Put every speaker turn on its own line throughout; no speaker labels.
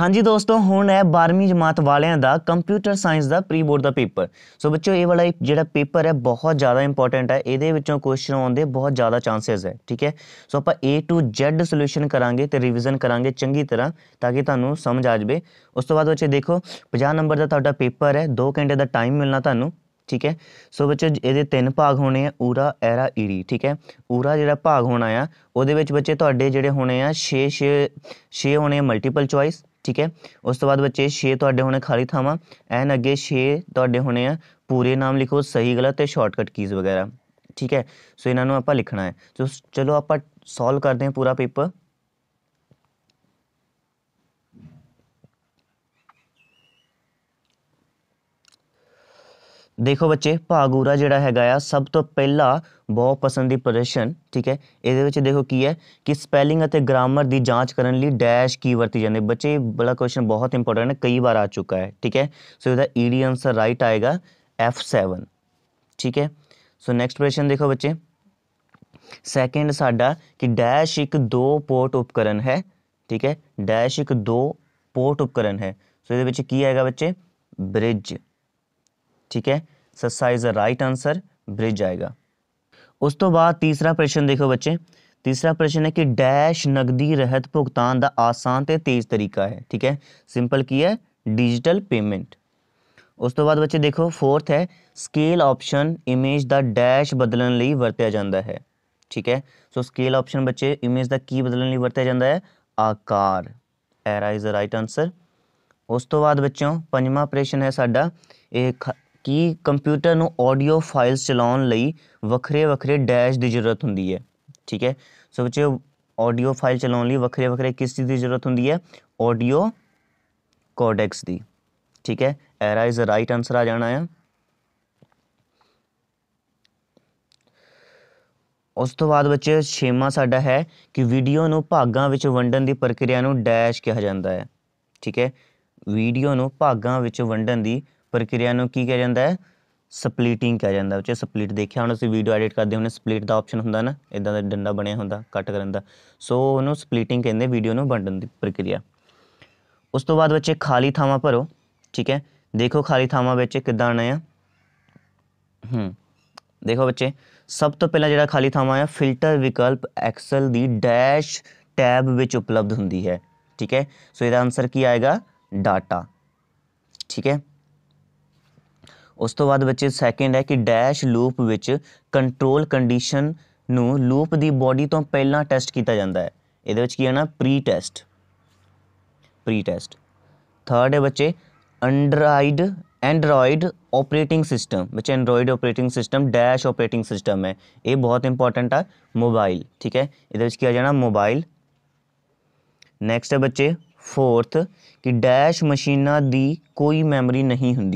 ਹਾਂਜੀ ਦੋਸਤੋ ਹੁਣ ਹੈ 12ਵੀਂ ਜਮਾਤ ਵਾਲਿਆਂ ਦਾ ਕੰਪਿਊਟਰ ਸਾਇੰਸ ਦਾ ਪ੍ਰੀ ਬੋਰਡ ਦਾ ਪੇਪਰ ਸੋ ਬੱਚਿਓ ਇਹ ਵਾਲਾ ਜਿਹੜਾ ਪੇਪਰ ਹੈ ਬਹੁਤ ਜ਼ਿਆਦਾ ਇੰਪੋਰਟੈਂਟ ਹੈ ਇਹਦੇ ਵਿੱਚੋਂ ਕੁਐਸਚਨ ਆਉਣ ਦੇ ਬਹੁਤ ਜ਼ਿਆਦਾ ਚਾਂਸਸ ਹੈ ਠੀਕ ਹੈ ਸੋ ਆਪਾਂ A ਟੂ Z ਸੋਲੂਸ਼ਨ ਕਰਾਂਗੇ ਤੇ ਰਿਵੀਜ਼ਨ ਕਰਾਂਗੇ ਚੰਗੀ ਤਰ੍ਹਾਂ ਤਾਂ ਕਿ ਤੁਹਾਨੂੰ ਸਮਝ ਆ ਜਾਵੇ ਉਸ ਤੋਂ ਬਾਅਦ ਬੱਚੇ ਦੇਖੋ 50 ਨੰਬਰ ਦਾ ਤੁਹਾਡਾ ਪੇਪਰ ਹੈ 2 ਘੰਟੇ ਦਾ ਟਾਈਮ ਮਿਲਣਾ ਤੁਹਾਨੂੰ ਠੀਕ ਹੈ ਸੋ ਬੱਚੇ ਇਹਦੇ ਤਿੰਨ ਭਾਗ ਹੋਣੇ ਆ ਊਰਾ ਐਰਾ ਈੜੀ ਠੀਕ ਹੈ ਊਰਾ ਜਿਹੜਾ ਭਾਗ ਹੋਣਾ ਆ ਉਹਦੇ ਵਿੱਚ ਬੱਚੇ ਤੁਹਾਡੇ ਜਿਹੜੇ ਹੋਣੇ ਆ 6 6 6 ਹੋਣੇ ਮਲਟੀਪਲ ਚੁਆਇਸ ٹھیک ہے اس کے بعد بچے چھ تالی تھان اگے چھ تے ہونے ہیں پورے نام لکھو صحیح گلت شاٹ کٹ کیز وغیرہ ٹھیک ہے سو یہاں لکھنا ہے تو چلو آپ سولو کرتے ہیں پورا پیپر دیکھو بچے پاگورا جہاں ہے گا سب تو پہلا بہ پسندی پرشن ٹھیک ہے یہ دیکھو کی ہے کہ سپیلنگ اور گرامر کی جانچ کرنے ڈیش کی ورتی جاتی بچے والا کوشچن بہت امپورٹنٹ ہے کئی بار آ چکا ہے ٹھیک ہے سو یہ ای ڈی آنسر رائٹ آئے گا ایف سیون ٹھیک ہے سو نیکسٹ پرشن دیکھو بچے سیکنڈ ساڈا کہ ڈیش ایک دو پورٹ اپکرن ہے ٹھیک ہے ڈیش ایک دو پورٹ اپکرن ہے سو یہ آئے گا بچے برج ٹھیک ہے ਸੱਸਾ is a right answer bridge ਆਏਗਾ ਉਸ ਤੋਂ ਬਾਅਦ ਤੀਸਰਾ ਪ੍ਰਸ਼ਨ ਦੇਖੋ ਬੱਚੇ ਤੀਸਰਾ ਪ੍ਰਸ਼ਨ ਹੈ ਕਿ ਡੈਸ਼ ਨਗਦੀ ਰਹਿਤ ਭੁਗਤਾਨ ਦਾ ਆਸਾਨ ਤੇ ਤੇਜ਼ ਤਰੀਕਾ ਹੈ ਠੀਕ ਹੈ ਸਿੰਪਲ ਕੀ ਹੈ ਡਿਜੀਟਲ ਪੇਮੈਂਟ ਉਸ ਤੋਂ ਬਾਅਦ ਬੱਚੇ ਦੇਖੋ ਫੋਰਥ ਹੈ ਸਕੇਲ ਆਪਸ਼ਨ ਇਮੇਜ ਦਾ ਡੈਸ਼ ਬਦਲਣ ਲਈ ਵਰਤਿਆ ਜਾਂਦਾ ਹੈ ਠੀਕ ਹੈ ਸੋ ਸਕੇਲ ਆਪਸ਼ਨ ਬੱਚੇ ਇਮੇਜ ਦਾ ਕੀ ਬਦਲਣ ਲਈ ਵਰਤਿਆ ਜਾਂਦਾ ਹੈ ਆਕਾਰ ਐਰਾ ਇਜ਼ ਅ ਰਾਈਟ ਆਨਸਰ ਉਸ ਤੋਂ ਬਾਅਦ ਬੱਚਿਓ ਪੰਜਵਾਂ ਪ੍ਰਸ਼ਨ ਹੈ ਸਾਡਾ ਇਹ ਕਿ ਕੰਪਿਊਟਰ ਨੂੰ ਆਡੀਓ ਫਾਈਲਸ ਚਲਾਉਣ ਲਈ ਵੱਖਰੇ ਵੱਖਰੇ ਡੈਸ਼ ਦੀ ਜ਼ਰੂਰਤ ਹੁੰਦੀ ਹੈ ਠੀਕ ਹੈ ਸੋ ਬੱਚਿਓ ਆਡੀਓ ਫਾਈਲ ਚਲਾਉਣ ਲਈ ਵੱਖਰੇ ਵੱਖਰੇ ਕਿਸ ਦੀ ਜ਼ਰੂਰਤ ਹੁੰਦੀ ਹੈ ਆਡੀਓ ਕੋਡੈਕਸ ਦੀ ਠੀਕ ਹੈ ਐਰਾ ਇਜ਼ ਅ ਰਾਈਟ ਆਨਸਰ ਆ ਜਾਣਾ ਹੈ ਉਸ ਤੋਂ ਬਾਅਦ ਬੱਚੇ ਛੇਮਾ ਸਾਡਾ ਹੈ ਕਿ ਵੀਡੀਓ ਨੂੰ ਭਾਗਾਂ ਵਿੱਚ ਵੰਡਣ ਦੀ ਪ੍ਰਕਿਰਿਆ ਨੂੰ ਡੈਸ਼ ਕਿਹਾ ਜਾਂਦਾ ਹੈ ਠੀਕ ਹੈ ਵੀਡੀਓ ਨੂੰ ਭਾਗਾਂ ਵਿੱਚ ਵੰਡਣ ਦੀ ਪ੍ਰਕਿਰਿਆ ਨੂੰ ਕੀ ਕਿਹਾ ਜਾਂਦਾ ਹੈ ਸਪਲੀਟਿੰਗ ਕਿਹਾ ਜਾਂਦਾ ਉਹ ਚ ਸਪਲੀਟ ਦੇਖਿਆ ਹੁਣ ਅਸੀਂ ਵੀਡੀਓ ਐਡਿਟ ਕਰਦੇ ਹੁੰਨੇ ਸਪਲੀਟ ਦਾ ਆਪਸ਼ਨ ਹੁੰਦਾ ਨਾ ਇਦਾਂ ਦਾ ਡੰਡਾ ਬਣਿਆ ਹੁੰਦਾ ਕੱਟ ਕਰਨ ਦਾ ਸੋ ਉਹਨੂੰ ਸਪਲੀਟਿੰਗ ਕਹਿੰਦੇ ਵੀਡੀਓ ਨੂੰ ਵੰਡਣ ਦੀ ਪ੍ਰਕਿਰਿਆ ਉਸ ਤੋਂ ਬਾਅਦ ਬੱਚੇ ਖਾਲੀ ਥਾਵਾਂ ਭਰੋ ਠੀਕ ਹੈ ਦੇਖੋ ਖਾਲੀ ਥਾਵਾਂ ਵਿੱਚ ਕਿੱਦਾਂ ਆਣਾ ਹੈ ਹੂੰ ਦੇਖੋ ਬੱਚੇ ਸਭ ਤੋਂ ਪਹਿਲਾਂ ਜਿਹੜਾ ਖਾਲੀ ਥਾਵਾਂ ਆ ਫਿਲਟਰ ਵਿਕਲਪ ਐਕਸਲ ਦੀ ਡੈਸ਼ ਟੈਬ ਵਿੱਚ ਉਪਲਬਧ ਹੁੰਦੀ ਹੈ ਠੀਕ ਹੈ ਸੋ ਇਹਦਾ ਆਨਸਰ ਕੀ ਆਏਗਾ ਡਾਟਾ ਠੀਕ ਹੈ اس بعد بچے سیکنڈ ہے کہ ڈیش لوپ میں کنٹرول کنڈیشن لوپ کی باڈی تو پہلے ٹسٹ کیا جاتا ہے یہ آنا pre test pre test third بچے اینڈرائڈ اینڈروئڈ اوپریٹنگ سسٹم بچے android operating system dash operating system ہے یہ بہت امپورٹنٹ آ موبائل ٹھیک ہے یہ آ جانا موبائل نیکسٹ بچے فورتھ کہ ڈیش مشین کی کوئی میمری نہیں ہوں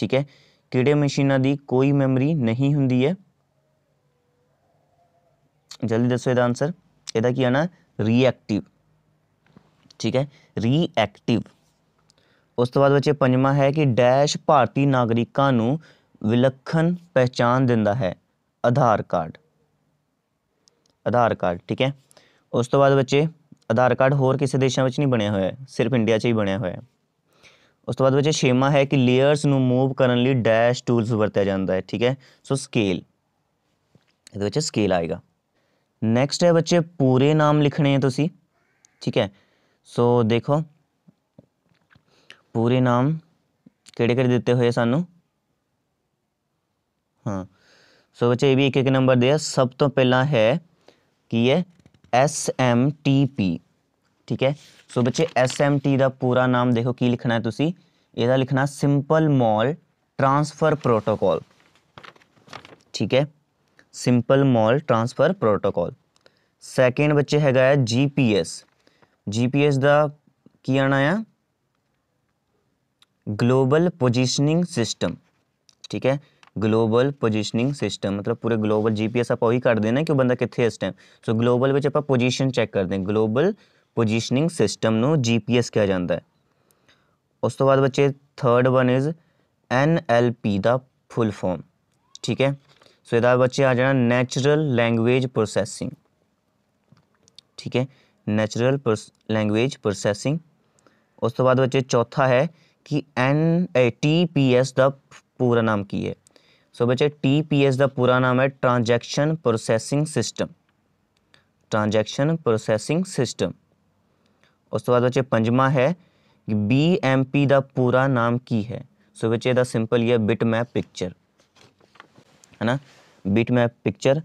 ਠੀਕ ਹੈ ਕਿਹੜੇ ਮਸ਼ੀਨਾਂ ਦੀ ਕੋਈ ਮੈਮਰੀ ਨਹੀਂ ਹੁੰਦੀ ਹੈ ਜਲਦੀ ਦੱਸੋ ਇਹਦਾ ਆਨਸਰ ਇਹਦਾ ਕੀ ਆਣਾ ਰੀਐਕਟਿਵ ਠੀਕ ਹੈ ਰੀਐਕਟਿਵ ਉਸ ਤੋਂ ਬਾਅਦ ਬੱਚੇ ਪੰਜਵਾਂ ਹੈ ਕਿ ਡੈਸ਼ ਭਾਰਤੀ ਨਾਗਰਿਕਾਂ ਨੂੰ ਵਿਲੱਖਣ ਪਹਿਚਾਨ ਦਿੰਦਾ ਹੈ ਆਧਾਰ ਕਾਰਡ ਆਧਾਰ ਕਾਰਡ ਠੀਕ ਹੈ ਉਸ ਤੋਂ ਬਾਅਦ ਬੱਚੇ ਆਧਾਰ ਕਾਰਡ ਹੋਰ ਕਿਸੇ ਦੇਸ਼ਾਂ ਵਿੱਚ ਨਹੀਂ ਬਣਿਆ ਹੋਇਆ ਸਿਰਫ ਇੰਡੀਆ 'ਚ ਹੀ ਬਣਿਆ ਹੋਇਆ ਹੈ ਉਸ ਤੋਂ ਬਾਅਦ ਬੱਚੇ ਸ਼ੇਮਾ ਹੈ ਕਿ ਲੇਅਰਸ ਨੂੰ ਮੂਵ ਕਰਨ ਲਈ ਡੈਸ਼ ਟੂਲਸ ਵਰਤਿਆ ਜਾਂਦਾ ਹੈ ਠੀਕ ਹੈ ਸੋ ਸਕੇਲ ਇਹਦੇ ਵਿੱਚ ਸਕੇਲ ਆਏਗਾ ਨੈਕਸਟ ਹੈ ਬੱਚੇ ਪੂਰੇ ਨਾਮ ਲਿਖਣੇ ਹੈ ਤੁਸੀਂ ਠੀਕ ਹੈ ਸੋ ਦੇਖੋ ਪੂਰੇ ਨਾਮ ਕਿਹੜੇ ਕਿਹੜੇ ਦਿੱਤੇ ਹੋਏ ਸਾਨੂੰ ਹਾਂ ਸੋ ਬੱਚੇ ਇਹ ਵੀ ਇੱਕ ਇੱਕ ਨੰਬਰ ਦੇ ਆ ਸਭ ਤੋਂ ਪਹਿਲਾਂ ਹੈ ਕੀ ਹੈ ਐਸ ਐਮ ਟੀ ਪੀ ਠੀਕ ਹੈ ਸੋ ਬੱਚੇ SMT ਦਾ ਪੂਰਾ ਨਾਮ ਦੇਖੋ ਕੀ ਲਿਖਣਾ ਹੈ ਤੁਸੀਂ ਇਹਦਾ ਲਿਖਣਾ ਸਿੰਪਲ ਮੋਲ ਟ੍ਰਾਂਸਫਰ ਪ੍ਰੋਟੋਕਾਲ ਠੀਕ ਹੈ simple mail transfer protocol second ਬੱਚੇ ਹੈਗਾ ਹੈ GPS GPS ਦਾ ਕੀ ਆਣਾ ਹੈ ਗਲੋਬਲ ਪੋਜੀਸ਼ਨਿੰਗ ਸਿਸਟਮ ਠੀਕ ਹੈ ਗਲੋਬਲ ਪੋਜੀਸ਼ਨਿੰਗ ਸਿਸਟਮ ਮਤਲਬ ਪੂਰੇ ਗਲੋਬਲ ਜੀਪੀਐਸ ਆਪਾਂ ਉਹੀ ਕਰਦੇ ਨੇ ਕਿ ਉਹ ਬੰਦਾ ਕਿੱਥੇ ਇਸ ਟਾਈਮ ਸੋ ਗਲੋਬਲ ਵਿੱਚ ਆਪਾਂ ਪੋਜੀਸ਼ਨ ਚੈੱਕ ਕਰਦੇ ਹਾਂ ਗਲੋਬਲ پوزیشننگ سسٹم نو جی پی ایس کیا جاتا ہے اس بعد بچے third one is L P کا فل فارم ٹھیک ہے سو یہ بچے آ جانا نیچرل لینگویج پروسنگ ٹھیک ہے نیچرل پروس لینگویج پروسنگ اس بعد بچے چوتھا ہے کہ N A T P S کا پورا نام کی ہے سو بچے ٹی پی ایس کا پورا نام ہے transaction processing system transaction processing system ਉਸ ਤੋਂ ਬਾਅਦ ਬੱਚੇ ਪੰਜਵਾਂ ਹੈ ਕਿ BMP ਦਾ ਪੂਰਾ ਨਾਮ ਕੀ ਹੈ ਸੋ ਬੱਚੇ ਦਾ ਸਿੰਪਲ ਹੈ ਬਿਟ ਮੈਪ ਪਿਕਚਰ ਹੈਨਾ ਬਿਟ ਮੈਪ ਪਿਕਚਰ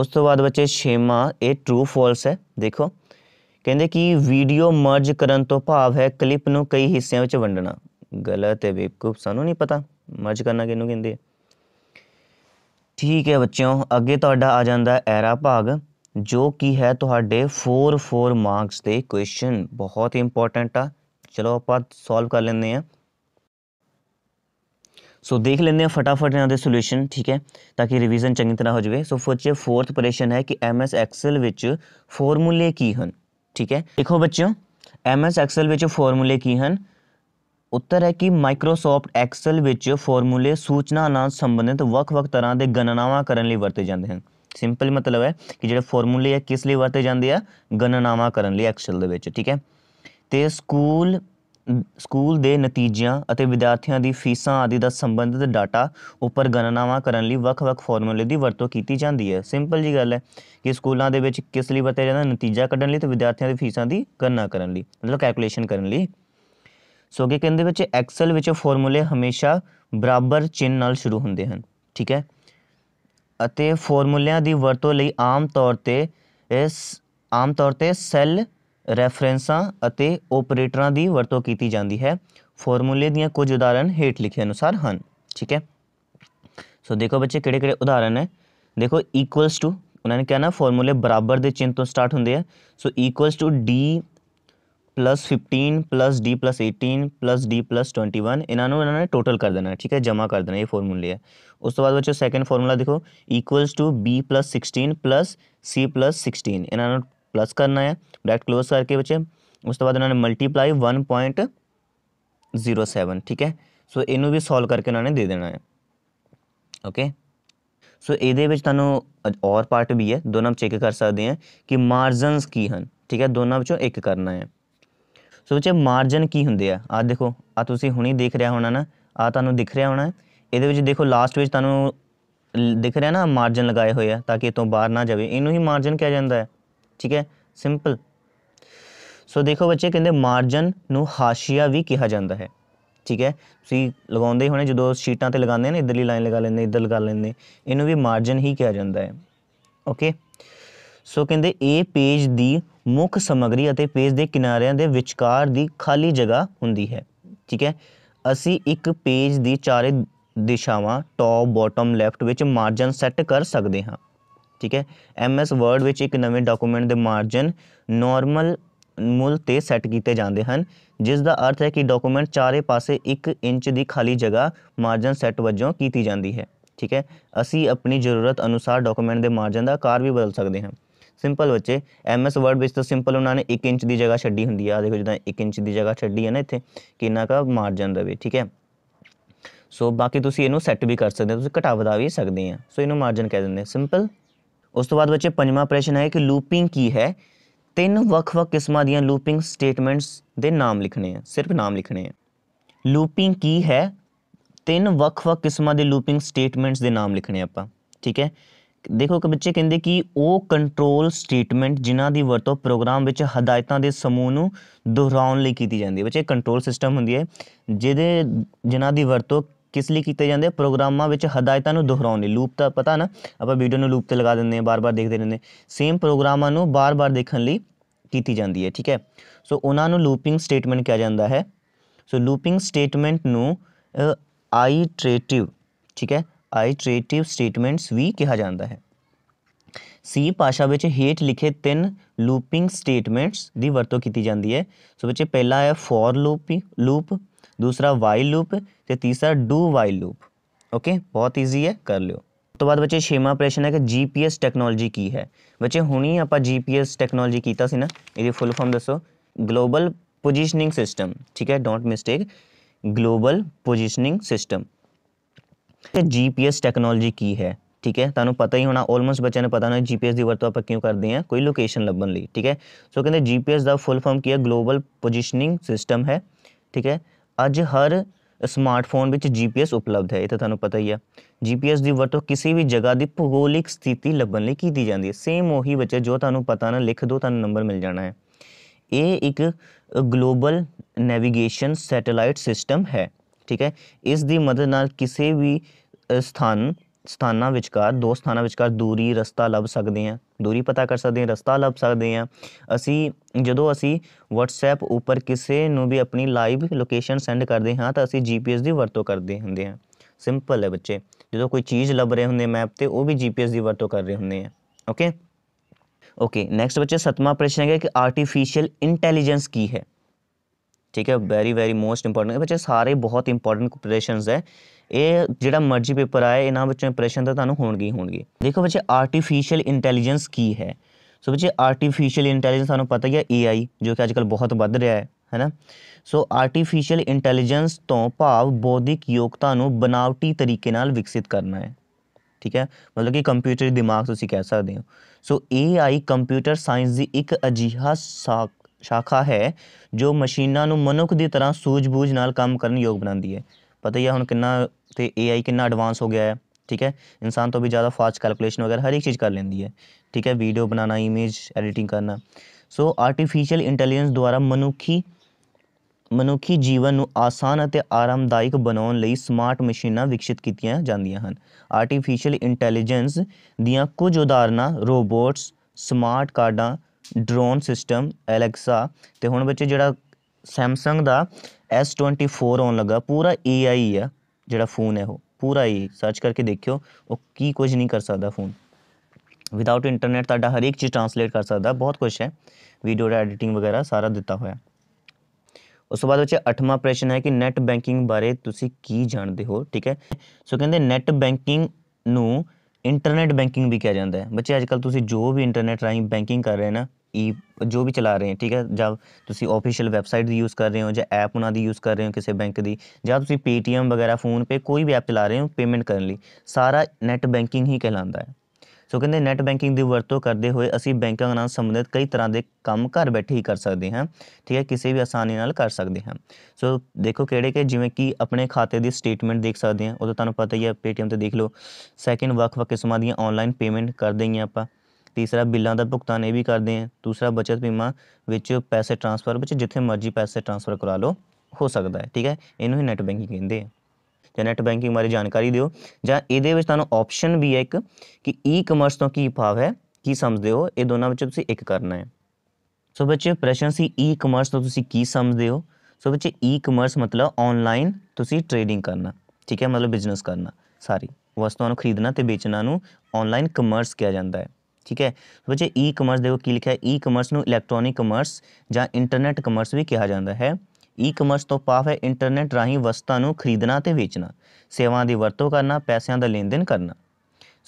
ਉਸ ਤੋਂ ਬਾਅਦ ਬੱਚੇ ਛੇਵਾਂ ਇਹ ਟਰੂ ਫਾਲਸ ਹੈ ਦੇਖੋ ਕਹਿੰਦੇ ਕਿ ਵੀਡੀਓ ਮਰਜ ਕਰਨ ਤੋਂ ਭਾਵ ਹੈ ਕਲਿੱਪ ਨੂੰ ਕਈ ਹਿੱਸਿਆਂ ਵਿੱਚ ਵੰਡਣਾ ਗਲਤ ਹੈ ਬੇਵਕੂਫ ਸਾਨੂੰ ਨਹੀਂ ਪਤਾ ਮਰਜ ਕਰਨਾ ਕਿਹਨੂੰ ਕਹਿੰਦੇ ਠੀਕ ਹੈ ਬੱਚਿਓ ਅੱਗੇ ਤੁਹਾਡਾ ਆ ਜਾਂਦਾ ਐਰਾ ਭਾਗ ਜੋ ਕਿ ਹੈ ਤੁਹਾਡੇ 4 4 ਮਾਰਕਸ ਦੇ ਕੁਐਸਚਨ ਬਹੁਤ ਇੰਪੋਰਟੈਂਟ ਆ ਚਲੋ ਆਪਾਂ ਸੋਲਵ ਕਰ ਲੈਂਦੇ ਆ ਸੋ ਦੇਖ ਲੈਂਦੇ ਆ ਫਟਾਫਟ ਇਹਨਾਂ ਦੇ ਸੋਲੂਸ਼ਨ ਠੀਕ ਹੈ ਤਾਂ ਕਿ ਰਿਵੀਜ਼ਨ ਚੰਗੀ ਤਰ੍ਹਾਂ ਹੋ ਜਾਵੇ ਸੋ ਫੋਰਥ ਫੋਰਥ ਪ੍ਰੈਸ਼ਨ ਹੈ ਕਿ ਐਮਐਸ ਐਕਸਲ ਵਿੱਚ ਫਾਰਮੂਲੇ ਕੀ ਹਨ ਠੀਕ ਹੈ ਦੇਖੋ ਬੱਚਿਓ ਐਮਐਸ ਐਕਸਲ ਵਿੱਚ ਫਾਰਮੂਲੇ ਕੀ ਹਨ ਉੱਤਰ ਹੈ ਕਿ ਮਾਈਕਰੋਸਾਫਟ ਐਕਸਲ ਵਿੱਚ ਫਾਰਮੂਲੇ ਸੂਚਨਾ ਨਾਲ ਸੰਬੰਧਿਤ ਵੱਖ-ਵੱਖ ਤਰ੍ਹਾਂ ਦੇ ਗਣਨਾਵਾਂ ਕਰਨ ਲਈ ਵਰਤੇ ਜਾਂਦੇ ਹਨ ਸਿੰਪਲ ਮਤਲਬ ਹੈ ਕਿ ਜਿਹੜੇ ਫਾਰਮੂਲੇ ਆ ਕਿਸ ਲਈ ਵਰਤੇ ਜਾਂਦੇ ਆ ਗਣਨਾਵਾਂ ਕਰਨ ਲਈ ਐਕਸਲ ਦੇ ਵਿੱਚ ਠੀਕ ਹੈ ਤੇ ਸਕੂਲ ਸਕੂਲ ਦੇ ਨਤੀਜਿਆਂ ਅਤੇ ਵਿਦਿਆਰਥੀਆਂ ਦੀ ਫੀਸਾਂ ਆਦਿ ਦਾ ਸੰਬੰਧਿਤ ਡਾਟਾ ਉੱਪਰ ਗਣਨਾਵਾਂ ਕਰਨ ਲਈ ਵੱਖ-ਵੱਖ ਫਾਰਮੂਲੇ ਦੀ ਵਰਤੋਂ ਕੀਤੀ ਜਾਂਦੀ ਹੈ ਸਿੰਪਲ ਜੀ ਗੱਲ ਹੈ ਕਿ ਸਕੂਲਾਂ ਦੇ ਵਿੱਚ ਕਿਸ ਲਈ ਵਰਤਿਆ ਜਾਂਦਾ ਨਤੀਜਾ ਕੱਢਣ ਲਈ ਤੇ ਵਿਦਿਆਰਥੀਆਂ ਦੀ ਫੀਸਾਂ ਦੀ ਗਣਨਾ ਕਰਨ ਲਈ ਮਤਲਬ ਕੈਲਕੂਲੇਸ਼ਨ ਕਰਨ ਲਈ ਸੋ ਅੱਗੇ ਕਹਿੰਦੇ ਵਿੱਚ ਐਕਸਲ ਵਿੱਚ ਫਾਰਮੂਲੇ ਹਮੇਸ਼ਾ ਬਰਾਬਰ ਚਿੰਨ੍ਹ ਨਾਲ ਸ਼ੁਰੂ ਹੁੰਦੇ ਹਨ ਠੀਕ ਹੈ ਅਤੇ ਫਾਰਮੂਲਿਆਂ ਦੀ ਵਰਤੋਂ ਲਈ ਆਮ ਤੌਰ 'ਤੇ ਇਸ ਆਮ ਤੌਰ 'ਤੇ ਸੈੱਲ ਰੈਫਰੈਂਸਾਂ ਅਤੇ ਆਪਰੇਟਰਾਂ ਦੀ ਵਰਤੋਂ ਕੀਤੀ ਜਾਂਦੀ ਹੈ ਫਾਰਮੂਲੇ ਦੀਆਂ ਕੁਝ ਉਦਾਹਰਣ ਹੇਠ ਲਿਖੇ ਅਨੁਸਾਰ ਹਨ ਠੀਕ ਹੈ ਸੋ ਦੇਖੋ ਬੱਚੇ ਕਿਹੜੇ ਕਿਹੜੇ ਉਦਾਹਰਣ ਹੈ ਦੇਖੋ ਇਕੁਅਲਸ ਟੂ ਉਹਨਾਂ ਨੇ ਕਿਹਾ ਨਾ ਫਾਰਮੂਲੇ ਬਰਾਬਰ ਦੇ ਚਿੰਨ ਤੋਂ ਸਟਾਰਟ ਹੁੰਦੇ ਆ so equals to D plus fifteen plus D plus eighteen plus D plus twenty one انہوں نے ٹوٹل کر دینا ہے ٹھیک ہے جمع کر دینا یہ فورمولی ہے اس کے بعد بچوں سیکنڈ فارمولا دیکھو equals to B plus sixteen plus C plus sixteen انہوں نے پلس کرنا ہے ڈرائٹ کلوز کر کے بچے اس کے بعد انہوں نے multiply one point zero seven ٹھیک ہے سو یہ بھی سولو کر کے انہوں نے دے دینا ہے اوکے سو یہ پارٹ بھی ہے دونوں چیک کر سکتے ہیں کہ مارجنز کی ہیں ٹھیک ہے دونوں میں ایک کرنا ہے ਸੋ ਬੱਚੇ ਮਾਰਜਨ ਕੀ ਹੁੰਦੇ ਆ ਆ ਦੇਖੋ ਆ ਤੁਸੀਂ ਹੁਣੇ ਦੇਖ ਰਿਹਾ ਹੋਣਾ ਨਾ ਆ ਤੁਹਾਨੂੰ ਦਿਖ ਰਿਹਾ ਹੋਣਾ ਇਹਦੇ ਵਿੱਚ ਦੇਖੋ ਲਾਸਟ ਵਿੱਚ ਤੁਹਾਨੂੰ ਦਿਖ ਰਿਹਾ ਨਾ ਮਾਰਜਨ ਲਗਾਏ ਹੋਏ ਆ ਤਾਂ ਕਿ ਇਤੋਂ ਬਾਹਰ ਨਾ ਜਾਵੇ ਇਹਨੂੰ ਹੀ ਮਾਰਜਨ ਕਿਹਾ ਜਾਂਦਾ ਹੈ ਠੀਕ ਹੈ ਸਿੰਪਲ ਸੋ ਦੇਖੋ ਬੱਚੇ ਕਹਿੰਦੇ ਮਾਰਜਨ ਨੂੰ ਹਾਸ਼ੀਆ ਵੀ ਕਿਹਾ ਜਾਂਦਾ ਹੈ ਠੀਕ ਹੈ ਤੁਸੀਂ ਲਗਾਉਂਦੇ ਹੋਣੇ ਜਦੋਂ ਸ਼ੀਟਾਂ ਤੇ ਲਗਾਉਂਦੇ ਨੇ ਇਧਰਲੀ ਲਾਈਨ ਲਗਾ ਲੈਂਦੇ ਇਧਰ ਲਗਾ ਲੈਂਦੇ ਇਹਨੂੰ ਵੀ ਮਾਰਜਨ ਹੀ ਕਿਹਾ ਜਾਂਦਾ ਹੈ ਓਕੇ ਸੋ ਕਹਿੰਦੇ ਇਹ ਪੇਜ ਦੀ ਮੁੱਖ ਸਮਗਰੀ ਅਤੇ ਪੇਜ ਦੇ ਕਿਨਾਰਿਆਂ ਦੇ ਵਿਚਕਾਰ ਦੀ ਖਾਲੀ ਜਗ੍ਹਾ ਹੁੰਦੀ ਹੈ ਠੀਕ ਹੈ ਅਸੀਂ ਇੱਕ ਪੇਜ ਦੀ ਚਾਰੇ ਦਿਸ਼ਾਵਾਂ ਟੌਪ ਬਾਟਮ ਲੈਫਟ ਵਿੱਚ ਮਾਰਜਨ ਸੈੱਟ ਕਰ ਸਕਦੇ ਹਾਂ ਠੀਕ ਹੈ ਐਮ ਐਸ ਵਰਡ ਵਿੱਚ ਇੱਕ ਨਵੇਂ ਡਾਕੂਮੈਂਟ ਦੇ ਮਾਰਜਨ ਨਾਰਮਲ ਮੁੱਲ ਤੇ ਸੈੱਟ ਕੀਤੇ ਜਾਂਦੇ ਹਨ ਜਿਸ ਦਾ ਅਰਥ ਹੈ ਕਿ ਡਾਕੂਮੈਂਟ ਚਾਰੇ ਪਾਸੇ 1 ਇੰਚ ਦੀ ਖਾਲੀ ਜਗ੍ਹਾ ਮਾਰਜਨ ਸੈੱਟ ਵਜੋਂ ਕੀਤੀ ਜਾਂਦੀ ਹੈ ਠੀਕ ਹੈ ਅਸੀਂ ਆਪਣੀ ਜ਼ਰੂਰਤ ਅਨੁਸਾਰ ਡਾਕੂਮੈਂਟ ਦੇ ਮਾਰਜਨ ਦਾ ਆਕਾਰ ਵੀ ਬਦਲ ਸਕਦੇ ਹਾਂ ਸਿੰਪਲ ਬੱਚੇ ਐਮਐਸ ਵਰਡ ਵਿੱਚ ਤਾਂ ਸਿੰਪਲ ਉਹਨਾਂ ਨੇ 1 ਇੰਚ ਦੀ ਜਗ੍ਹਾ ਛੱਡੀ ਹੁੰਦੀ ਆ ਦੇਖੋ ਜਿੱਦਾਂ 1 ਇੰਚ ਦੀ ਜਗ੍ਹਾ ਛੱਡੀ ਹੈ ਨਾ ਇੱਥੇ ਕਿੰਨਾ ਕਾ ਮਾਰਜਨ ਰਵੇ ਠੀਕ ਹੈ ਸੋ ਬਾਕੀ ਤੁਸੀਂ ਇਹਨੂੰ ਸੈੱਟ ਵੀ ਕਰ ਸਕਦੇ ਹੋ ਤੁਸੀਂ ਘਟਾ ਵਧਾ ਵੀ ਸਕਦੇ ਆ ਸੋ ਇਹਨੂੰ ਮਾਰਜਨ ਕਹਿ ਦਿੰਦੇ ਸਿੰਪਲ ਉਸ ਤੋਂ ਬਾਅਦ ਬੱਚੇ ਪੰਜਵਾਂ ਪ੍ਰਸ਼ਨ ਹੈ ਕਿ ਲੂਪਿੰਗ ਕੀ ਹੈ ਤਿੰਨ ਵੱਖ-ਵੱਖ ਕਿਸਮਾਂ ਦੀਆਂ ਲੂਪਿੰਗ ਸਟੇਟਮੈਂਟਸ ਦੇ ਨਾਮ ਲਿਖਣੇ ਆ ਸਿਰਫ ਨਾਮ ਲਿਖਣੇ ਆ ਲੂਪਿੰਗ ਕੀ ਹੈ ਤਿੰਨ ਵੱਖ-ਵੱਖ ਕਿਸਮਾਂ ਦੇ ਲੂਪਿੰਗ ਸਟੇਟਮੈਂਟਸ ਦੇ ਨਾਮ ਲਿਖਣੇ ਆਪਾਂ ਠੀਕ ਹੈ ਦੇਖੋ ਕਿ ਬੱਚੇ ਕਹਿੰਦੇ ਕਿ ਉਹ ਕੰਟਰੋਲ ਸਟੇਟਮੈਂਟ ਜਿਨ੍ਹਾਂ ਦੀ ਵਰਤੋਂ ਪ੍ਰੋਗਰਾਮ ਵਿੱਚ ਹਦਾਇਤਾਂ ਦੇ ਸਮੂਹ ਨੂੰ ਦੁਹਰਾਉਣ ਲਈ ਕੀਤੀ ਜਾਂਦੀ ਹੈ ਬੱਚੇ ਕੰਟਰੋਲ ਸਿਸਟਮ ਹੁੰਦੀ ਹੈ ਜਿਹਦੇ ਜਿਨ੍ਹਾਂ ਦੀ ਵਰਤੋਂ ਕਿਸ ਲਈ ਕੀਤੇ ਜਾਂਦੇ ਪ੍ਰੋਗਰਾਮਾਂ ਵਿੱਚ ਹਦਾਇਤਾਂ ਨੂੰ ਦੁਹਰਾਉਣ ਲਈ ਲੂਪ ਤਾਂ ਪਤਾ ਨਾ ਆਪਾਂ ਵੀਡੀਓ ਨੂੰ ਲੂਪ ਤੇ ਲਗਾ ਦਿੰਦੇ ਹਾਂ ਬਾਰ-ਬਾਰ ਦੇਖਦੇ ਰਹਿੰਦੇ ਸੇਮ ਪ੍ਰੋਗਰਾਮਾਂ ਨੂੰ ਬਾਰ-ਬਾਰ ਦੇਖਣ ਲਈ ਕੀਤੀ ਜਾਂਦੀ ਹੈ ਠੀਕ ਹੈ ਸੋ ਉਹਨਾਂ ਨੂੰ ਲੂਪਿੰਗ ਸਟੇਟਮੈਂਟ ਕਿਹਾ ਜਾਂਦਾ ਹੈ ਸੋ ਲੂਪਿੰਗ ਸਟੇਟਮੈਂਟ ਨੂੰ ਆਈਟਰੇਟਿਵ ਠੀਕ ਹੈ ਆਈਟਰੇਟਿਵ ਸਟੇਟਮੈਂਟਸ ਵੀ ਕਿਹਾ ਜਾਂਦਾ ਹੈ ਸੀ ਭਾਸ਼ਾ ਵਿੱਚ ਹੇਠ ਲਿਖੇ ਤਿੰਨ ਲੂਪਿੰਗ ਸਟੇਟਮੈਂਟਸ ਦੀ ਵਰਤੋਂ ਕੀਤੀ ਜਾਂਦੀ ਹੈ ਸੋ ਬੱਚੇ ਪਹਿਲਾ ਹੈ ਫੋਰ ਲੂਪ ਲੂਪ ਦੂਸਰਾ ਵਾਈਲ ਲੂਪ ਤੇ ਤੀਸਰਾ ਡੂ ਵਾਈਲ ਲੂਪ ਓਕੇ ਬਹੁਤ ਈਜ਼ੀ ਹੈ ਕਰ ਲਿਓ ਤੋਂ ਬਾਅਦ ਬੱਚੇ ਛੇਵਾਂ ਪ੍ਰਸ਼ਨ ਹੈ ਕਿ ਜੀਪੀਐਸ ਟੈਕਨੋਲੋਜੀ ਕੀ ਹੈ ਬੱਚੇ ਹੁਣੀ ਆਪਾਂ ਜੀਪੀਐਸ ਟੈਕਨੋਲੋਜੀ ਕੀਤਾ ਸੀ ਨਾ ਇਹਦੀ ਫੁੱਲ ਫਾਰਮ ਦੱਸੋ ਗਲੋਬਲ ਪੋਜੀਸ਼ਨਿੰਗ ਸਿਸਟਮ ਠੀਕ ਹੈ don't mistake global positioning system ਤੇ ਜੀਪੀਐਸ ਟੈਕਨੋਲੋਜੀ ਕੀ ਹੈ ਠੀਕ ਹੈ ਤੁਹਾਨੂੰ ਪਤਾ ਹੀ ਹੋਣਾ ਆਲਮੋਸਟ ਬੱਚਿਆਂ ਨੂੰ ਪਤਾ ਨਾ ਜੀਪੀਐਸ ਦੀ ਵਰਤੋਂ ਆਪਾਂ ਕਿਉਂ ਕਰਦੇ ਹਾਂ ਕੋਈ ਲੋਕੇਸ਼ਨ ਲੱਭਣ ਲਈ ਠੀਕ ਹੈ ਸੋ ਕਹਿੰਦੇ ਜੀਪੀਐਸ ਦਾ ਫੁੱਲ ਫਾਰਮ ਕੀ ਹੈ ਗਲੋਬਲ ਪੋਜੀਸ਼ਨਿੰਗ ਸਿਸਟਮ ਹੈ ਠੀਕ ਹੈ ਅੱਜ ਹਰ ਸਮਾਰਟਫੋਨ ਵਿੱਚ ਜੀਪੀਐਸ ਉਪਲਬਧ ਹੈ ਇਹ ਤਾਂ ਤੁਹਾਨੂੰ ਪਤਾ ਹੀ ਆ ਜੀਪੀਐਸ ਦੀ ਵਰਤੋਂ ਕਿਸੇ ਵੀ ਜਗ੍ਹਾ ਦੀ ਭੂਗੋਲਿਕ ਸਥਿਤੀ ਲੱਭਣ ਲਈ ਕੀਤੀ ਜਾਂਦੀ ਹੈ ਸੇਮ ਉਹੀ ਬੱਚੇ ਜੋ ਤੁਹਾਨੂੰ ਪਤਾ ਨਾ ਲਿਖ ਦਿਓ ਤੁਹਾਨੂੰ ਨੰਬਰ ਮਿਲ ਜਾਣਾ ਹੈ ਇਹ ਇੱਕ ਗਲੋਬਲ ਨੈਵੀਗੇਸ਼ਨ ਸੈਟੇਲਾਈਟ ਸਿਸਟਮ ਹੈ ਠੀਕ ਹੈ ਇਸ ਦੀ ਮਦਦ ਨਾਲ ਕਿਸੇ ਵੀ ਸਥਾਨ ਸਥਾਨਾਂ ਵਿਚਕਾਰ ਦੋ ਸਥਾਨਾਂ ਵਿਚਕਾਰ ਦੂਰੀ ਰਸਤਾ ਲੱਭ ਸਕਦੇ ਹਾਂ ਦੂਰੀ ਪਤਾ ਕਰ ਸਕਦੇ ਹਾਂ ਰਸਤਾ ਲੱਭ ਸਕਦੇ ਹਾਂ ਅਸੀਂ ਜਦੋਂ ਅਸੀਂ WhatsApp ਉੱਪਰ ਕਿਸੇ ਨੂੰ ਵੀ ਆਪਣੀ ਲਾਈਵ ਲੋਕੇਸ਼ਨ ਸੈਂਡ ਕਰਦੇ ਹਾਂ ਤਾਂ ਅਸੀਂ GPS ਦੀ ਵਰਤੋਂ ਕਰਦੇ ਹੁੰਦੇ ਹਾਂ ਸਿੰਪਲ ਹੈ ਬੱਚੇ ਜਦੋਂ ਕੋਈ ਚੀਜ਼ ਲੱਭ ਰਹੇ ਹੁੰਦੇ ਮੈਪ ਤੇ ਉਹ ਵੀ GPS ਦੀ ਵਰਤੋਂ ਕਰ ਰਹੇ ਹੁੰਦੇ ਆ ਓਕੇ ਓਕੇ ਨੈਕਸਟ ਬੱਚੇ ਸਤਵਾਂ ਪ੍ਰਸ਼ਨ ਹੈ ਕਿ ਆਰਟੀਫੀਸ਼ੀਅਲ ਇੰਟੈਲੀਜੈਂਸ ਕੀ ਹੈ ਠੀਕ ਹੈ ਵੈਰੀ ਵੈਰੀ ਮੋਸਟ ਇੰਪੋਰਟੈਂਟ ਬੱਚੇ ਸਾਰੇ ਬਹੁਤ ਇੰਪੋਰਟੈਂਟ ਪ੍ਰੈਸ਼ਨਸ ਹੈ ਇਹ ਜਿਹੜਾ ਮਰਜ਼ੀ ਪੇਪਰ ਆਏ ਇਹਨਾਂ ਵਿੱਚੋਂ ਪ੍ਰੈਸ਼ਨ ਤਾਂ ਤੁਹਾਨੂੰ ਹੋਣਗੇ ਹੋਣਗੇ ਦੇਖੋ ਬੱਚੇ ਆਰਟੀਫੀਸ਼ੀਅਲ ਇੰਟੈਲੀਜੈਂਸ ਕੀ ਹੈ ਸੋ ਬੱਚੇ ਆਰਟੀਫੀਸ਼ੀਅਲ ਇੰਟੈਲੀਜੈਂਸ ਤੁਹਾਨੂੰ ਪਤਾ ਹੀ ਹੈ ਏਆਈ ਜੋ ਕਿ ਅੱਜਕੱਲ ਬਹੁਤ ਵੱਧ ਰਿਹਾ ਹੈ ਹੈਨਾ ਸੋ ਆਰਟੀਫੀਸ਼ੀਅਲ ਇੰਟੈਲੀਜੈਂਸ ਤੋਂ ਭਾਵ ਬੌਧਿਕ ਯੋਗਤਾ ਨੂੰ ਬਨਾਵਟੀ ਤਰੀਕੇ ਨਾਲ ਵਿਕਸਿਤ ਕਰਨਾ ਹੈ ਠੀਕ ਹੈ ਮਤਲਬ ਕਿ ਕੰਪਿਊਟਰ ਦਿਮਾਗ ਤੁਸੀਂ ਕਹਿ ਸਕਦੇ ਹੋ ਸੋ ਏਆਈ ਕੰਪਿਊਟਰ ਸਾਇੰਸ ਦੀ ਇੱਕ ਅਜੀਹਾ ਸਾਖ ਸ਼ਾਖਾ ਹੈ ਜੋ ਮਸ਼ੀਨਾਂ ਨੂੰ ਮਨੁੱਖ ਦੀ ਤਰ੍ਹਾਂ ਸੂਝ-ਬੂਝ ਨਾਲ ਕੰਮ ਕਰਨ ਯੋਗ ਬਣਾਉਂਦੀ ਹੈ ਪਤਾ ਹੀ ਆ ਹੁਣ ਕਿੰਨਾ ਤੇ AI ਕਿੰਨਾ ਐਡਵਾਂਸ ਹੋ ਗਿਆ ਹੈ ਠੀਕ ਹੈ ਇਨਸਾਨ ਤੋਂ ਵੀ ਜ਼ਿਆਦਾ ਫਾਸਟ ਕੈਲਕੂਲੇਸ਼ਨ ਵਗੈਰਾ ਹਰ ਇੱਕ ਚੀਜ਼ ਕਰ ਲੈਂਦੀ ਹੈ ਠੀਕ ਹੈ ਵੀਡੀਓ ਬਣਾਉਣਾ ਇਮੇਜ ਐਡੀਟਿੰਗ ਕਰਨਾ ਸੋ ਆਰਟੀਫੀਸ਼ੀਅਲ ਇੰਟੈਲੀਜੈਂਸ ਦੁਆਰਾ ਮਨੁੱਖੀ ਮਨੁੱਖੀ ਜੀਵਨ ਨੂੰ ਆਸਾਨ ਅਤੇ ਆਰਾਮਦਾਇਕ ਬਣਾਉਣ ਲਈ ਸਮਾਰਟ ਮਸ਼ੀਨਾਂ ਵਿਕਸਿਤ ਕੀਤੀਆਂ ਜਾਂਦੀਆਂ ਹਨ ਆਰਟੀਫੀਸ਼ੀਅਲ ਇੰਟੈਲੀਜੈਂਸ ਦੀਆਂ ਕੁਝ ਉਦਾਹਰਨਾਂ ਰੋਬੋਟਸ ਸਮਾਰਟ ਕਾਰਡਾਂ ਡਰੋਨ ਸਿਸਟਮ ਐਲੈਕਸਾ ਤੇ ਹੁਣ ਬੱਚੇ ਜਿਹੜਾ ਸੈਮਸੰਗ ਦਾ S24 ਆਉਣ ਲੱਗਾ ਪੂਰਾ AI ਆ ਜਿਹੜਾ ਫੋਨ ਹੈ ਉਹ ਪੂਰਾ ਹੀ ਸਰਚ ਕਰਕੇ ਦੇਖਿਓ ਉਹ ਕੀ ਕੁਝ ਨਹੀਂ ਕਰ ਸਕਦਾ ਫੋਨ ਵਿਦਆਊਟ ਇੰਟਰਨੈਟ ਤੁਹਾਡਾ ਹਰ ਇੱਕ ਚੀਜ਼ ਟ੍ਰਾਂਸਲੇਟ ਕਰ ਸਕਦਾ ਬਹੁਤ ਕੁਝ ਹੈ ਵੀਡੀਓ ਦਾ ਐਡੀਟਿੰਗ ਵਗੈਰਾ ਸਾਰਾ ਦਿੱਤਾ ਹੋਇਆ ਉਸ ਤੋਂ ਬਾਅਦ ਵਿੱਚ ਅੱਠਵਾਂ ਪ੍ਰਸ਼ਨ ਹੈ ਕਿ ਨੈਟ ਬੈਂਕਿੰਗ ਬਾਰੇ ਤੁਸੀਂ ਕੀ ਜਾਣਦੇ ਹੋ ਠੀਕ ਹੈ ਸੋ ਕਹਿੰਦੇ ਨੈਟ ਬੈਂਕਿੰਗ ਨੂੰ ਇੰਟਰਨੈਟ ਬੈਂਕਿੰਗ ਵੀ ਕਿਹਾ ਜਾਂਦਾ ਹੈ ਬੱਚੇ ਅੱਜ ਕੱਲ ਤੁਸੀਂ ਜੋ ਵੀ ਇੰਟਰਨੈਟ ਰਾਹੀਂ ਬੈਂਕਿੰਗ ਕਰ ਰਹੇ ਨਾ ਈ ਜੋ ਵੀ ਚਲਾ ਰਹੇ ਹੋ ਠੀਕ ਹੈ ਜਾਂ ਤੁਸੀਂ ਆਫੀਸ਼ੀਅਲ ਵੈਬਸਾਈਟ ਦੀ ਯੂਜ਼ ਕਰ ਰਹੇ ਹੋ ਜਾਂ ਐਪ ਉਹਨਾਂ ਦੀ ਯੂਜ਼ ਕਰ ਰਹੇ ਹੋ ਕਿਸੇ ਬੈਂਕ ਦੀ ਜਾਂ ਤੁਸੀਂ ਪੇਟੀਐਮ ਵਗੈਰਾ ਫੋਨ ਪੇ ਕੋਈ ਵੀ ਐਪ ਚਲਾ ਰਹੇ ਹੋ ਪੇਮੈਂਟ ਕਰਨ ਲਈ ਸਾਰਾ ਨੈਟ ਬੈਂਕਿੰਗ ਹੀ ਕਹਿੰਦਾ ਹੈ ਸੋ ਕਹਿੰਦੇ ਨੈਟ ਬੈਂਕਿੰਗ ਦੀ ਵਰਤੋਂ ਕਰਦੇ ਹੋਏ ਅਸੀਂ ਬੈਂਕਾਂ ਨਾਲ ਸੰਬੰਧਿਤ ਕਈ ਤਰ੍ਹਾਂ ਦੇ ਕੰਮ ਘਰ ਬੈਠੇ ਹੀ ਕਰ ਸਕਦੇ ਹਾਂ ਠੀਕ ਹੈ ਕਿਸੇ ਵੀ ਆਸਾਨੀ ਨਾਲ ਕਰ ਸਕਦੇ ਹਾਂ ਸੋ ਦੇਖੋ ਕਿਹੜੇ ਕਿ ਜਿਵੇਂ ਕਿ ਆਪਣੇ ਖਾਤੇ ਦੀ ਸਟੇਟਮੈਂਟ ਦੇਖ ਸਕਦੇ ਹਾਂ ਉਹ ਤੁਹਾਨੂੰ ਪਤਾ ਹੀ ਹੈ ਪੇਟੀਐਮ ਤੇ ਦੇਖ ਲਓ ਸੈਕਿੰਡ ਵੱਖ-ਵੱਖ ਕਿਸਮਾਂ ਦੀਆਂ ਆਨਲਾਈਨ ਪੇਮੈਂਟ ਕਰਦੇ ਹੀ ਆਪਾਂ ਤੀਸਰਾ ਬਿੱਲਾਂ ਦਾ ਭੁਗਤਾਨ ਇਹ ਵੀ ਕਰਦੇ ਹਾਂ ਦੂਸਰਾ ਬਚਤ ਬੀਮਾ ਵਿੱਚ ਪੈਸੇ ਟ੍ਰਾਂਸਫਰ ਵਿੱਚ ਜਿੱਥੇ ਮਰਜ਼ੀ ਪੈਸੇ ਟ੍ਰਾਂਸਫਰ ਕਰਾ ਲਓ ਹੋ ਸਕਦਾ ਹੈ ਠੀਕ ਹੈ ਇਹਨੂੰ ਹੀ ਨੈਟ ਬੈਂਕਿੰਗ ਕਹਿੰਦੇ ਆ ਜਾਂ ਨੈਟ ਬੈਂਕਿੰਗ ਬਾਰੇ ਜਾਣਕਾਰੀ ਦਿਓ ਜਾਂ ਇਹਦੇ ਵਿੱਚ ਤੁਹਾਨੂੰ ਆਪਸ਼ਨ ਵੀ ਹੈ ਇੱਕ ਕਿ ਈ-ਕਮਰਸ ਤੋਂ ਕੀ ਭਾਵ ਹੈ ਕੀ ਸਮਝਦੇ ਹੋ ਇਹ ਦੋਨਾਂ ਵਿੱਚੋਂ ਤੁਸੀਂ ਇੱਕ ਕਰਨਾ ਹੈ ਸੋ ਬੱਚੇ ਪ੍ਰਸ਼ਨ ਸੀ ਈ-ਕਮਰਸ ਤੋਂ ਤੁਸੀਂ ਕੀ ਸਮਝਦੇ ਹੋ ਸੋ ਬੱਚੇ ਈ-ਕਮਰਸ ਮਤਲਬ ਆਨਲਾਈਨ ਤੁਸੀਂ ਟ੍ਰੇਡਿੰਗ ਕਰਨਾ ਠੀਕ ਹੈ ਮਤਲਬ ਬਿਜ਼ਨਸ ਕਰਨਾ ਸਾਰੀ ਵਸਤੂਆਂ ਨੂੰ ਖਰੀਦਣਾ ਤੇ ਵੇਚਣਾ ਨੂੰ ਆਨਲਾਈਨ ਕਮਰਸ ਕਿਹਾ ਜਾਂਦਾ ਹੈ ਠੀਕ ਹੈ ਬੱਚੇ ਈ ਕਮਰਸ ਦੇਖੋ ਕੀ ਲਿਖਿਆ ਈ ਕਮਰਸ ਨੂੰ ਇਲੈਕਟ੍ਰੋਨਿਕ ਕਮਰਸ ਜਾਂ ਇੰਟਰਨੈਟ ਕਮਰਸ ਵੀ ਕਿਹਾ ਜਾਂਦਾ ਹੈ ਈ-ਕਮਰਸ ਤੋਂ ਭਾਵ ਹੈ ਇੰਟਰਨੈਟ ਰਾਹੀਂ ਵਸਤਾਂ ਨੂੰ ਖਰੀਦਣਾ ਤੇ ਵੇਚਣਾ ਸੇਵਾਵਾਂ ਦੀ ਵਰਤੋਂ ਕਰਨਾ ਪੈਸਿਆਂ ਦਾ ਲੈਣ-ਦੇਣ ਕਰਨਾ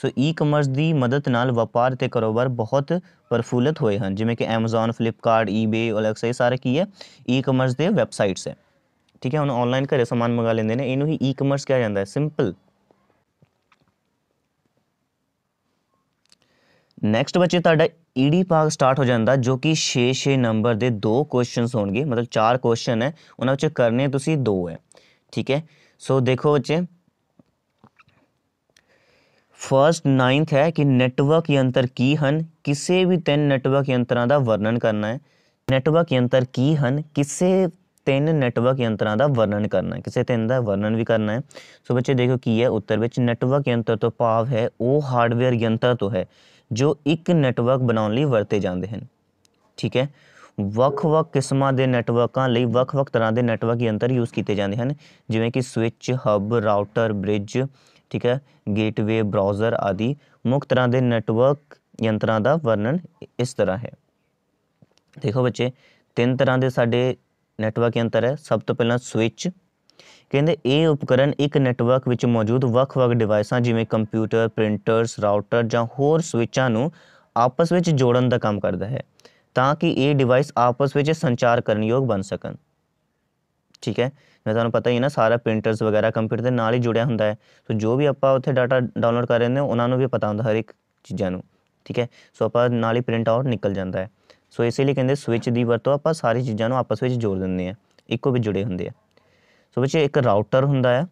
ਸੋ ਈ-ਕਮਰਸ ਦੀ ਮਦਦ ਨਾਲ ਵਪਾਰ ਤੇ ਕਾਰੋਬਾਰ ਬਹੁਤ ਪਰਫੁੱਲਤ ਹੋਏ ਹਨ ਜਿਵੇਂ ਕਿ Amazon Flipkart eBay Alexa ਇਹ ਸਾਰੇ ਕੀ ਹੈ ਈ-ਕਮਰਸ ਦੇ ਵੈਬਸਾਈਟਸ ਹੈ ਠੀਕ ਹੈ ਹੁਣ ਆਨਲਾਈਨ ਘਰੇ ਸਮਾਨ ਮੰਗਾ ਲੈਂਦੇ ਨੇ ਇਹਨੂੰ ਹੀ ਈ-ਕਮਰਸ ਕਿਹਾ ਜਾਂਦਾ ਹੈ ਸਿੰਪਲ نیکسٹ بچے تا ای ڈی پاگ اسٹارٹ ہو جاتا جو کہ چھ چھ نمبر کے دو کوشچنس ہونگے مطلب چار کوشچن ہے انے تھی دو ٹھیک ہے سو دیکھو بچے فسٹ نائنتھ ہے کہ نیٹوک یو کسی بھی تین نیٹوک یترا کا ورن کرنا ہے نیٹوک یعنی کس ਤਿੰਨ ਨੈਟਵਰਕ ਯੰਤਰਾਂ ਦਾ ਵਰਣਨ ਕਰਨਾ ਹੈ ਕਿਸੇ ਤਿੰਨ ਦਾ ਵਰਣਨ ਵੀ ਕਰਨਾ ਹੈ ਸੋ ਬੱਚੇ ਦੇਖੋ ਕੀ ਹੈ ਉੱਤਰ ਵਿੱਚ ਨੈਟਵਰਕ ਯੰਤਰ ਤੋਂ ਭਾਵ ਹੈ ਉਹ ਹਾਰਡਵੇਅਰ ਯੰਤਰ ਤੋਂ ਹੈ ਜੋ ਇੱਕ ਨੈਟਵਰਕ ਬਣਾਉਣ ਲਈ ਵਰਤੇ ਜਾਂਦੇ ਹਨ ਠੀਕ ਹੈ ਵੱਖ-ਵੱਖ ਕਿਸਮਾਂ ਦੇ ਨੈਟਵਰਕਾਂ ਲਈ ਵੱਖ-ਵੱਖ ਤਰ੍ਹਾਂ ਦੇ ਨੈਟਵਰਕ ਯੰਤਰ ਯੂਜ਼ ਕੀਤੇ ਜਾਂਦੇ ਹਨ ਜਿਵੇਂ ਕਿ ਸਵਿਚ ਹੱਬ ਰਾਊਟਰ ਬ੍ਰਿਜ ਠੀਕ ਹੈ ਗੇਟਵੇ ਬ੍ਰਾਊਜ਼ਰ ਆਦਿ ਮੁੱਖ ਤਰ੍ਹਾਂ ਦੇ ਨੈਟਵਰਕ ਯੰਤਰਾਂ ਦਾ ਵਰਣਨ ਇਸ ਤਰ੍ਹਾਂ ਹੈ ਦੇਖੋ ਬੱਚੇ ਤਿੰਨ ਤਰ੍ਹਾਂ ਦੇ ਸਾਡੇ ਨੈਟਵਰਕ ਅੰਤਰ ਹੈ ਸਭ ਤੋਂ ਪਹਿਲਾਂ ਸਵਿਚ ਕਹਿੰਦੇ ਇਹ ਉਪਕਰਨ ਇੱਕ ਨੈਟਵਰਕ ਵਿੱਚ ਮੌਜੂਦ ਵੱਖ-ਵੱਖ ਡਿਵਾਈਸਾਂ ਜਿਵੇਂ ਕੰਪਿਊਟਰ, ਪ੍ਰਿੰਟਰਸ, ਰਾਊਟਰ ਜਾਂ ਹੋਰ ਸਵਿਚਾਂ ਨੂੰ ਆਪਸ ਵਿੱਚ ਜੋੜਨ ਦਾ ਕੰਮ ਕਰਦਾ ਹੈ ਤਾਂ ਕਿ ਇਹ ਡਿਵਾਈਸ ਆਪਸ ਵਿੱਚ ਸੰਚਾਰ ਕਰਨ ਯੋਗ ਬਣ ਸਕਣ ਠੀਕ ਹੈ ਮੈਂ ਤੁਹਾਨੂੰ ਪਤਾ ਹੀ ਨਾ ਸਾਰਾ ਪ੍ਰਿੰਟਰਸ ਵਗੈਰਾ ਕੰਪਿਊਟਰ ਦੇ ਨਾਲ ਹੀ ਜੁੜਿਆ ਹੁੰਦਾ ਹੈ ਸੋ ਜੋ ਵੀ ਆਪਾਂ ਉੱਥੇ ਡਾਟਾ ਡਾਊਨਲੋਡ ਕਰ ਰਹੇ ਨੇ ਉਹਨਾਂ ਨੂੰ ਵੀ ਪਤਾ ਹੁੰਦਾ ਹਰ ਇੱਕ ਚੀਜ਼ਾਂ ਨੂੰ ਠੀਕ ਹੈ ਸੋ ਆਪਾਂ ਨਾਲ ਹੀ ਪ੍ਰਿੰਟ ਆਊਟ ਨਿਕਲ ਜਾਂਦਾ ਹੈ ਸੋ ਇਸੇ ਲਈ ਕਹਿੰਦੇ ਸਵਿਚ ਦੀ ਵਰਤੋਂ ਆਪਾਂ ਸਾਰੀ ਚੀਜ਼ਾਂ ਨੂੰ ਆਪਸ ਵਿੱਚ ਜੋੜ ਦਿੰਦੇ ਆ ਇੱਕੋ ਵਿੱਚ ਜੁੜੇ ਹੁੰਦੇ ਆ ਸੋ ਬੱਚੇ ਇੱਕ ਰਾਊਟਰ ਹੁੰਦਾ ਆ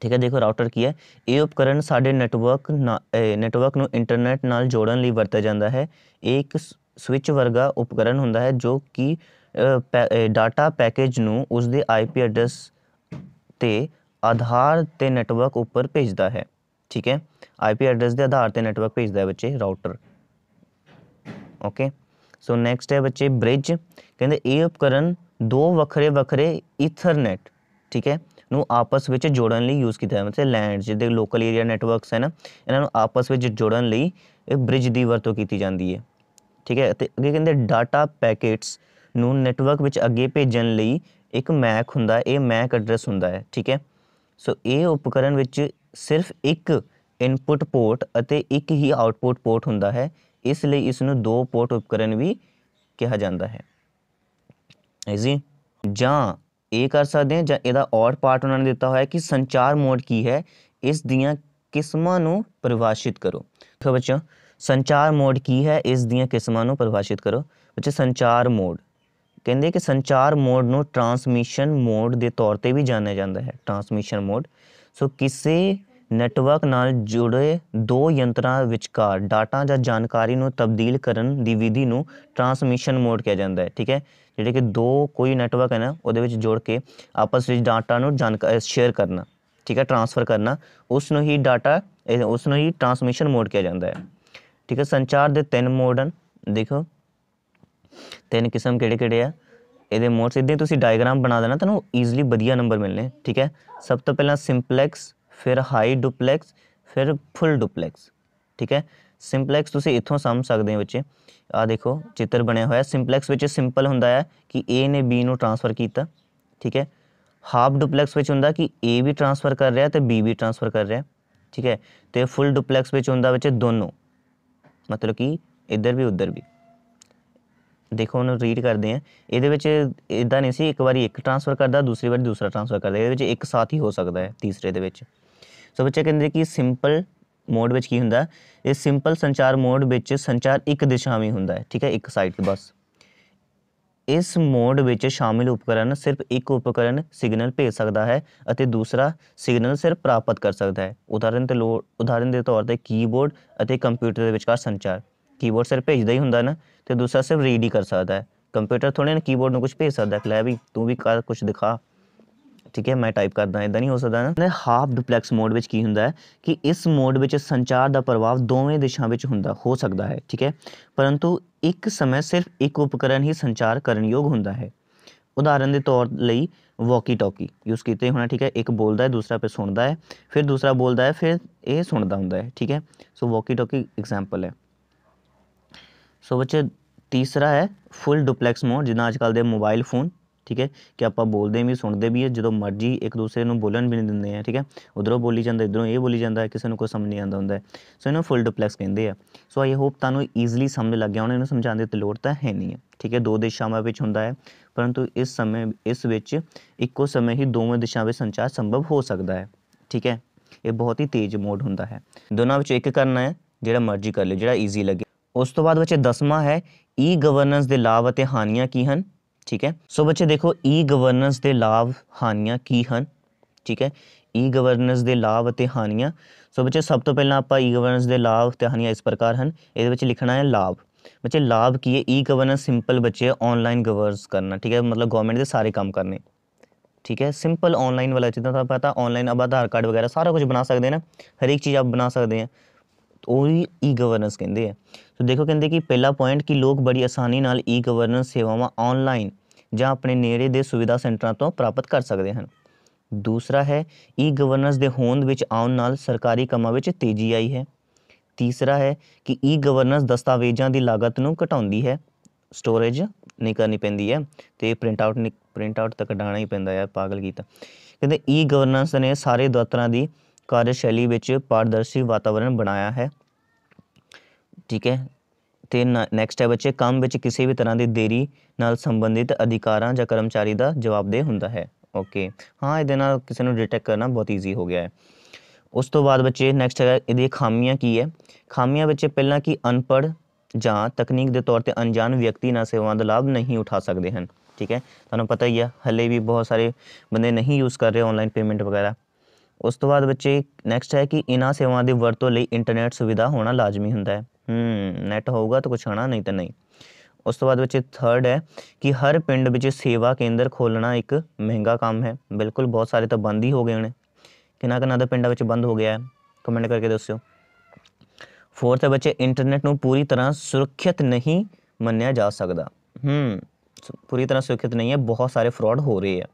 ਠੀਕ ਹੈ ਦੇਖੋ ਰਾਊਟਰ ਕੀ ਹੈ ਇਹ ਉਪਕਰਨ ਸਾਡੇ ਨੈਟਵਰਕ ਨੈਟਵਰਕ ਨੂੰ ਇੰਟਰਨੈਟ ਨਾਲ ਜੋੜਨ ਲਈ ਵਰਤਿਆ ਜਾਂਦਾ ਹੈ ਇਹ ਇੱਕ ਸਵਿਚ ਵਰਗਾ ਉਪਕਰਨ ਹੁੰਦਾ ਹੈ ਜੋ ਕਿ ਡਾਟਾ ਪੈਕੇਜ ਨੂੰ ਉਸ ਦੇ ਆਈਪੀ ਐਡਰੈਸ ਤੇ ਆਧਾਰ ਤੇ ਨੈਟਵਰਕ ਉੱਪਰ ਭੇਜਦਾ ਹੈ ਠੀਕ ਹੈ ਆਈਪੀ ਐਡਰੈਸ ਦੇ ਆਧਾਰ ਤੇ ਨੈਟਵਰਕ ਭੇਜਦਾ ਹੈ ਬੱਚੇ ਰਾਊਟਰ ਓਕੇ ਸੋ ਨੈਕਸਟ ਹੈ ਬੱਚੇ ਬ੍ਰਿਜ ਕਹਿੰਦੇ ਇਹ ਉਪਕਰਨ ਦੋ ਵੱਖਰੇ ਵੱਖਰੇ ਈਥਰਨੈਟ ਠੀਕ ਹੈ ਨੂੰ ਆਪਸ ਵਿੱਚ ਜੋੜਨ ਲਈ ਯੂਜ਼ ਕੀਤਾ ਜਾਂਦਾ ਹੈ ਲੈਂਡ ਜਿਹਦੇ ਲੋਕਲ ਏਰੀਆ ਨੈਟਵਰਕਸ ਹੈ ਨਾ ਇਹਨਾਂ ਨੂੰ ਆਪਸ ਵਿੱਚ ਜੋੜਨ ਲਈ ਇਹ ਬ੍ਰਿਜ ਦੀ ਵਰਤੋਂ ਕੀਤੀ ਜਾਂਦੀ ਹੈ ਠੀਕ ਹੈ ਤੇ ਅੱਗੇ ਕਹਿੰਦੇ ਡਾਟਾ ਪੈਕੇਟਸ ਨੂੰ ਨੈਟਵਰਕ ਵਿੱਚ ਅੱਗੇ ਭੇਜਣ ਲਈ ਇੱਕ ਮੈਕ ਹੁੰਦਾ ਇਹ ਮੈਕ ਐਡਰੈਸ ਹੁੰਦਾ ਹੈ ਠੀਕ ਹੈ ਸੋ ਇਹ ਉਪਕਰਨ ਵਿੱਚ ਸਿਰਫ ਇੱਕ ਇਨਪੁਟ ਪੋਰਟ ਅਤੇ ਇੱਕ ਹੀ ਆਊਟਪੁਟ ਪੋਰਟ ਹੁੰਦਾ ਹੈ ਇਸ ਲਈ ਇਸ ਨੂੰ ਦੋ ਪੋਰਟ ਉਪਕਰਨ ਵੀ ਕਿਹਾ ਜਾਂਦਾ ਹੈ ਜੀ ਜਾਂ ਇਹ ਕਰ ਸਕਦੇ ਹਾਂ ਜਾਂ ਇਹਦਾ ਔਰ ਪਾਰਟ ਉਹਨਾਂ ਨੇ ਦਿੱਤਾ ਹੋਇਆ ਕਿ ਸੰਚਾਰ ਮੋਡ ਕੀ ਹੈ ਇਸ ਦੀਆਂ ਕਿਸਮਾਂ ਨੂੰ ਪਰਿਭਾਸ਼ਿਤ ਕਰੋ ਦੇਖੋ ਬੱਚਿਓ ਸੰਚਾਰ ਮੋਡ ਕੀ ਹੈ ਇਸ ਦੀਆਂ ਕਿਸਮਾਂ ਨੂੰ ਪਰਿਭਾਸ਼ਿਤ ਕਰੋ ਬੱਚੇ ਸੰਚਾਰ ਮੋਡ ਕਹਿੰਦੇ ਕਿ ਸੰਚਾਰ ਮੋਡ ਨੂੰ ਟਰਾਂਸਮਿਸ਼ਨ ਮੋਡ ਦੇ ਤੌਰ ਤੇ ਵੀ ਜਾਣਿਆ ਜਾਂਦਾ ਹੈ ਟਰਾਂਸਮਿਸ਼ਨ ਮੋਡ ਸੋ ਕਿਸੇ ਨੈੱਟਵਰਕ ਨਾਲ ਜੁੜੇ ਦੋ ਯੰਤਰਾਂ ਵਿਚਕਾਰ ਡਾਟਾ ਜਾਂ ਜਾਣਕਾਰੀ ਨੂੰ ਤਬਦੀਲ ਕਰਨ ਦੀ ਵਿਧੀ ਨੂੰ ਟਰਾਂਸਮਿਸ਼ਨ ਮੋਡ ਕਿਹਾ ਜਾਂਦਾ ਹੈ ਠੀਕ ਹੈ ਜਿਹੜੇ ਕਿ ਦੋ ਕੋਈ ਨੈੱਟਵਰਕ ਹੈ ਨਾ ਉਹਦੇ ਵਿੱਚ ਜੋੜ ਕੇ ਆਪਸ ਵਿੱਚ ਡਾਟਾ ਨੂੰ ਜਾਣਕਾਰੀ ਸ਼ੇਅਰ ਕਰਨਾ ਠੀਕ ਹੈ ਟ੍ਰਾਂਸਫਰ ਕਰਨਾ ਉਸ ਨੂੰ ਹੀ ਡਾਟਾ ਉਸ ਨੂੰ ਹੀ ਟ੍ਰਾਂਸਮਿਸ਼ਨ ਮੋਡ ਕਿਹਾ ਜਾਂਦਾ ਹੈ ਠੀਕ ਹੈ ਸੰਚਾਰ ਦੇ ਤਿੰਨ ਮੋਡ ਹਨ ਦੇਖੋ ਤਿੰਨ ਕਿਸਮ ਕਿਹੜੇ ਕਿਹੜੇ ਆ ਇਹਦੇ ਮੋਡ ਸਿੱਧੇ ਤੁਸੀਂ ਡਾਇਗਰਾਮ ਬਣਾ ਦੇਣਾ ਤੁਹਾਨੂੰ ਈਜ਼ੀਲੀ ਵਧੀਆ ਨੰਬਰ ਮਿਲਨੇ ਠੀਕ ਹੈ ਸਭ ਤੋਂ ਪਹਿਲਾਂ ਸਿੰਪਲੈਕਸ ਫਿਰ ਹਾਈ ਡੁਪਲੈਕਸ ਫਿਰ ਫੁੱਲ ਡੁਪਲੈਕਸ ਠੀਕ ਹੈ ਸਿੰਪਲੈਕਸ ਤੁਸੀਂ ਇੱਥੋਂ ਸਮਝ ਸਕਦੇ ਹੋ ਬੱਚੇ ਆ ਦੇਖੋ ਚਿੱਤਰ ਬਣਿਆ ਹੋਇਆ ਸਿੰਪਲੈਕਸ ਵਿੱਚ ਸਿੰਪਲ ਹੁੰਦਾ ਹੈ ਕਿ A ਨੇ B ਨੂੰ ਟ੍ਰਾਂਸਫਰ ਕੀਤਾ ਠੀਕ ਹੈ ਹਾਫ ਡੁਪਲੈਕਸ ਵਿੱਚ ਹੁੰਦਾ ਕਿ A ਵੀ ਟ੍ਰਾਂਸਫਰ ਕਰ ਰਿਹਾ ਤੇ B ਵੀ ਟ੍ਰਾਂਸਫਰ ਕਰ ਰਿਹਾ ਠੀਕ ਹੈ ਤੇ ਫੁੱਲ ਡੁਪਲੈਕਸ ਵਿੱਚ ਹੁੰਦਾ ਵਿੱਚ ਦੋਨੋਂ ਮਤਲਬ ਕਿ ਇੱਧਰ ਵੀ ਉੱਧਰ ਵੀ ਦੇਖੋ ਉਹਨੂੰ ਰੀਡ ਕਰਦੇ ਆ ਇਹਦੇ ਵਿੱਚ ਇਦਾਂ ਨਹੀਂ ਸੀ ਇੱਕ ਵਾਰੀ ਇੱਕ ਟ੍ਰਾਂਸਫਰ ਕਰਦਾ ਦੂਸਰੀ ਵਾਰੀ ਦੂਸਰਾ ਟ੍ਰਾਂਸਫਰ ਕਰਦਾ ਇਹਦੇ ਵਿੱਚ ਇੱਕ ਸਾਥ ਹੀ ਹੋ ਸਕਦਾ ਹੈ ਤੀਸਰੇ ਦੇ ਵਿੱਚ ਸੋ ਬੱਚੇ ਕਹਿੰਦੇ ਕਿ ਸਿੰਪਲ ਮੋਡ ਵਿੱਚ ਕੀ ਹੁੰਦਾ ਇਹ ਸਿੰਪਲ ਸੰਚਾਰ ਮੋਡ ਵਿੱਚ ਸੰਚਾਰ ਇੱਕ ਦਿਸ਼ਾ ਵਿੱਚ ਹੁੰਦਾ ਹੈ ਠੀਕ ਹੈ ਇੱਕ ਸਾਈਡ ਤੇ ਬਸ ਇਸ ਮੋਡ ਵਿੱਚ ਸ਼ਾਮਿਲ ਉਪਕਰਨ ਸਿਰਫ ਇੱਕ ਉਪਕਰਨ ਸਿਗਨਲ ਭੇਜ ਸਕਦਾ ਹੈ ਅਤੇ ਦੂਸਰਾ ਸਿਗਨਲ ਸਿਰਫ ਪ੍ਰਾਪਤ ਕਰ ਸਕਦਾ ਹੈ ਉਦਾਹਰਨ ਤੇ ਲੋ ਉਦਾਹਰਨ ਦੇ ਤੌਰ ਤੇ ਕੀਬੋਰਡ ਅਤੇ ਕੰਪਿਊਟਰ ਦੇ ਵਿਚਕਾਰ ਸੰਚਾਰ ਕੀਬੋਰਡ ਸਿਰਫ ਭੇਜਦਾ ਹੀ ਹੁੰਦਾ ਨਾ ਤੇ ਦੂਸਰਾ ਸਿਰਫ ਰੀਡ ਹੀ ਕਰ ਸਕਦਾ ਹੈ ਕੰਪਿਊਟਰ ਥੋੜੇ ਨਾ ਕੀਬੋਰਡ ਨੂੰ ਕੁਝ ਭੇਜ ਸਕਦਾ ਹੈ ਲੈ ਵੀ ਤੂੰ ਵੀ ਕਰ ਕੁਝ ਦਿਖਾ ਠੀਕ ਹੈ ਮੈਂ ਟਾਈਪ ਕਰਦਾ ਇਦਾਂ ਨਹੀਂ ਹੋ ਸਕਦਾ ਨਾ ਹਾਫ ਡੁਪਲੈਕਸ ਮੋਡ ਵਿੱਚ ਕੀ ਹੁੰਦਾ ਹੈ ਕਿ ਇਸ ਮੋਡ ਵਿੱਚ ਸੰਚਾਰ ਦਾ ਪ੍ਰਭਾਵ ਦੋਵੇਂ ਦਿਸ਼ਾਵਾਂ ਵਿੱਚ ਹੁੰਦਾ ਹੋ ਸਕਦਾ ਹੈ ਠੀਕ ਹੈ ਪਰੰਤੂ ਇੱਕ ਸਮੇਂ ਸਿਰਫ ਇੱਕ ਉਪਕਰਨ ਹੀ ਸੰਚਾਰ ਕਰਨ ਯੋਗ ਹੁੰਦਾ ਹੈ ਉਦਾਹਰਨ ਦੇ ਤੌਰ ਲਈ ਵਾਕੀ ਟੋਕੀ ਯੂਜ਼ ਕੀਤੇ ਹੋਣਾ ਠੀਕ ਹੈ ਇੱਕ ਬੋਲਦਾ ਹੈ ਦੂਸਰਾ ਪੇ ਸੁਣਦਾ ਹੈ ਫਿਰ ਦੂਸਰਾ ਬੋਲਦਾ ਹੈ ਫਿਰ ਇਹ ਸੁਣਦਾ ਹੁੰਦਾ ਹੈ ਠੀਕ ਹੈ ਸੋ ਵਾਕੀ ਟੋਕੀ ਐਗਜ਼ਾਮਪਲ ਹੈ ਸੋ ਬੱਚੇ ਤੀਸਰਾ ਹੈ ਫੁੱਲ ਡੁਪਲੈਕਸ ਮੋਡ ਅੱਜ ਅੱਜਕੱਲ ਦੇ ਮੋਬਾਈਲ ਫੋਨ ਠੀਕ ਹੈ ਕਿ ਆਪਾਂ ਬੋਲਦੇ ਵੀ ਸੁਣਦੇ ਵੀ ਹੈ ਜਦੋਂ ਮਰਜ਼ੀ ਇੱਕ ਦੂਸਰੇ ਨੂੰ ਬੋਲਣ ਵੀ ਨਹੀਂ ਦਿੰਦੇ ਆ ਠੀਕ ਹੈ ਉਧਰੋਂ ਬੋਲੀ ਜਾਂਦਾ ਇਧਰੋਂ ਇਹ ਬੋਲੀ ਜਾਂਦਾ ਕਿਸੇ ਨੂੰ ਕੋਈ ਸਮਝ ਨਹੀਂ ਆਉਂਦਾ ਹੁੰਦਾ ਸੋ ਇਹਨੂੰ ਫੁੱਲ ਡੁਪਲੈਕਸ ਕਹਿੰਦੇ ਆ ਸੋ ਆਈ ਹੋਪ ਤੁਹਾਨੂੰ ਈਜ਼ੀਲੀ ਸਮਝ ਲੱਗ ਗਿਆ ਹੋਣਾ ਇਹਨੂੰ ਸਮਝਾਉਣ ਦੀ ਲੋੜ ਤਾਂ ਹੈ ਨਹੀਂ ਹੈ ਠੀਕ ਹੈ ਦੋ ਦਿਸ਼ਾਵਾਂ ਵਿੱਚ ਹੁੰਦਾ ਹੈ ਪਰੰਤੂ ਇਸ ਸਮੇਂ ਇਸ ਵਿੱਚ ਇੱਕੋ ਸਮੇਂ ਹੀ ਦੋਵੇਂ ਦਿਸ਼ਾਵਾਂ ਵਿੱਚ ਸੰਚਾਰ ਸੰਭਵ ਹੋ ਸਕਦਾ ਹੈ ਠੀਕ ਹੈ ਇਹ ਬਹੁਤ ਹੀ ਤੇਜ਼ ਮੋਡ ਹੁੰਦਾ ਹੈ ਦੋਨਾਂ ਵਿੱਚੋਂ ਇੱਕ ਕਰਨਾ ਹੈ ਜਿਹੜਾ ਮਰਜ਼ੀ ਕਰ ਲਿਓ ਜਿਹੜਾ ਈਜ਼ੀ ਲੱਗੇ ਉਸ ਤੋਂ ਬਾਅਦ ਵਿੱਚ ਦਸਵਾਂ ਹੈ ਈ ਗਵਰਨੈਂਸ ਦੇ ਲਾਭ ਅਤੇ ਹਾਨੀਆਂ ਕੀ ਹਨ ਠੀਕ ਹੈ ਸੋ ਬੱਚੇ ਦੇਖੋ ਈ ਗਵਰਨੈਂਸ ਦੇ ਲਾਭ ਹਾਨੀਆਂ ਕੀ ਹਨ ਠੀਕ ਹੈ ਈ ਗਵਰਨੈਂਸ ਦੇ ਲਾਭ ਅਤੇ ਹਾਨੀਆਂ ਸੋ ਬੱਚੇ ਸਭ ਤੋਂ ਪਹਿਲਾਂ ਆਪਾਂ ਈ ਗਵਰਨੈਂਸ ਦੇ ਲਾਭ ਤੇ ਹਾਨੀਆਂ ਇਸ ਪ੍ਰਕਾਰ ਹਨ ਇਹਦੇ ਵਿੱਚ ਲਿਖਣਾ ਹੈ ਲਾਭ ਬੱਚੇ ਲਾਭ ਕੀ ਹੈ ਈ ਗਵਰਨੈਂਸ ਸਿੰਪਲ ਬੱਚੇ ਆਨਲਾਈਨ ਗਵਰਨਸ ਕਰਨਾ ਠੀਕ ਹੈ ਮਤਲਬ ਗਵਰਨਮੈਂਟ ਦੇ ਸਾਰੇ ਕੰਮ ਕਰਨੇ ਠੀਕ ਹੈ ਸਿੰਪਲ ਆਨਲਾਈਨ ਵਾਲਾ ਜਿੱਦਾਂ ਤੁਹਾਨੂੰ ਪਤਾ ਆਨਲਾਈਨ ਆਪ ਆਧਾਰ ਕਾਰਡ ਵਗੈਰਾ ਸਾਰਾ ਕੁਝ ਬਣਾ ਸਕਦੇ ਨਾ ਹਰ ਇੱਕ ਚੀਜ਼ ਆਪ ਬਣਾ ਸਕਦੇ ਆ ਉਹੀ ਈ ਗਵਰਨੈਂਸ ਕਹਿੰਦੇ ਆ ਸੋ ਦੇਖੋ ਕਹਿੰਦੇ ਕਿ ਪਹਿਲਾ ਪੁਆਇੰਟ ਕਿ ਲੋਕ ਬੜੀ ਆਸਾਨੀ ਨਾਲ ਈ ਗਵਰਨੈਂਸ ਸੇਵਾਵਾਂ ਆਨਲਾਈਨ ਜਾਂ ਆਪਣੇ ਨੇੜੇ ਦੇ ਸੁਵਿਧਾ ਸੈਂਟਰਾਂ ਤੋਂ ਪ੍ਰਾਪਤ ਕਰ ਸਕਦੇ ਹਨ ਦੂਸਰਾ ਹੈ ਈ ਗਵਰਨੈਂਸ ਦੇ ਹੋਂਦ ਵਿੱਚ ਆਉਣ ਨਾਲ ਸਰਕਾਰੀ ਕੰਮਾਂ ਵਿੱਚ ਤੇਜ਼ੀ ਆਈ ਹੈ ਤੀਸਰਾ ਹੈ ਕਿ ਈ ਗਵਰਨੈਂਸ ਦਸਤਾਵੇਜ਼ਾਂ ਦੀ ਲਾਗਤ ਨੂੰ ਘਟਾਉਂਦੀ ਹੈ ਸਟੋਰੇਜ ਨਹੀਂ ਕਰਨੀ ਪੈਂਦੀ ਹੈ ਤੇ ਪ੍ਰਿੰਟ ਆਊਟ ਪ੍ਰਿੰਟ ਆਊਟ ਤੱਕ ਡਾਣਾ ਹੀ ਪੈਂਦਾ ਹੈ ਪਾਗਲ ਕੀਤਾ ਕਹਿੰਦੇ ਈ ਗਵਰਨੈਂਸ ਨੇ ਸਾਰੇ ਦਫ਼ਤਰਾਂ ਦੀ ਕਾਰਜਸ਼ੈਲੀ ਵਿੱਚ ਪਾਰਦਰਸ਼ੀ ਵਾਤਾਵਰਣ ਬਣਾਇਆ ਹੈ ਠੀਕ ਹੈ ਤੇ ਨੈਕਸਟ ਹੈ ਬੱਚੇ ਕੰਮ ਵਿੱਚ ਕਿਸੇ ਵੀ ਤਰ੍ਹਾਂ ਦੀ ਦੇਰੀ ਨਾਲ ਸੰਬੰਧਿਤ ਅਧਿਕਾਰਾਂ ਜਾਂ ਕਰਮਚਾਰੀ ਦਾ ਜਵਾਬਦੇਹ ਹੁੰਦਾ ਹੈ ਓਕੇ ਹਾਂ ਇਹਦੇ ਨਾਲ ਕਿਸੇ ਨੂੰ ਡਿਟੈਕਟ ਕਰਨਾ ਬਹੁਤ ਈਜ਼ੀ ਹੋ ਗਿਆ ਹੈ ਉਸ ਤੋਂ ਬਾਅਦ ਬੱਚੇ ਨੈਕਸਟ ਹੈ ਇਹਦੀ ਖਾਮੀਆਂ ਕੀ ਹੈ ਖਾਮੀਆਂ ਵਿੱਚ ਪਹਿਲਾਂ ਕਿ ਅਨਪੜ ਜਾਂ ਤਕਨੀਕ ਦੇ ਤੌਰ ਤੇ ਅਣਜਾਣ ਵਿਅਕਤੀ ਨਾ ਸੇਵਾਵਾਂ ਦਾ ਲਾਭ ਨਹੀਂ ਉਠਾ ਸਕਦੇ ਹਨ ਠੀਕ ਹੈ ਤੁਹਾਨੂੰ ਪਤਾ ਹੀ ਆ ਹੱਲੇ ਵੀ ਬਹੁਤ ਸਾਰੇ ਬੰਦੇ ਨਹੀਂ ਯੂਜ਼ ਕਰ ਰਹੇ ਆਨਲਾਈਨ ਪੇਮੈਂਟ ਵਗੈਰਾ ਉਸ ਤੋਂ ਬਾਅਦ ਬੱਚੇ ਨੈਕਸਟ ਹੈ ਕਿ ਇਹਨਾਂ ਸੇਵਾਵਾਂ ਦੀ ਵਰਤੋਂ ਲਈ ਇੰਟਰਨੈਟ ਸੁਵਿਧਾ ਹੋਣਾ ਲਾਜ਼ਮੀ ਹੁੰਦਾ ਹੈ ਹੂੰ ਨੈਟ ਹੋਊਗਾ ਤਾਂ ਕੁਛ ਆਣਾ ਨਹੀਂ ਤਾਂ ਨਹੀਂ ਉਸ ਤੋਂ ਬਾਅਦ ਬੱਚੇ ਥਰਡ ਹੈ ਕਿ ਹਰ ਪਿੰਡ ਵਿੱਚ ਸੇਵਾ ਕੇਂਦਰ ਖੋਲਣਾ ਇੱਕ ਮਹਿੰਗਾ ਕੰਮ ਹੈ ਬਿਲਕੁਲ ਬਹੁਤ ਸਾਰੇ ਤਾਂ ਬੰਦ ਹੀ ਹੋ ਗਏ ਨੇ ਕਿੰਨਾ ਕਿੰਨਾ ਦਾ ਪਿੰਡਾਂ ਵਿੱਚ ਬੰਦ ਹੋ ਗਿਆ ਹੈ ਕਮੈਂਟ ਕਰਕੇ ਦੱਸਿਓ ਫੋਰਥ ਹੈ ਬੱਚੇ ਇੰਟਰਨੈਟ ਨੂੰ ਪੂਰੀ ਤਰ੍ਹਾਂ ਸੁਰੱਖਿਅਤ ਨਹੀਂ ਮੰਨਿਆ ਜਾ ਸਕਦਾ ਹੂੰ ਪੂਰੀ ਤਰ੍ਹਾਂ ਸੁਰੱਖਿਅਤ ਨਹੀਂ ਹੈ ਬਹੁਤ ਸਾਰੇ ਫਰਾਡ ਹੋ ਰਹੇ ਆ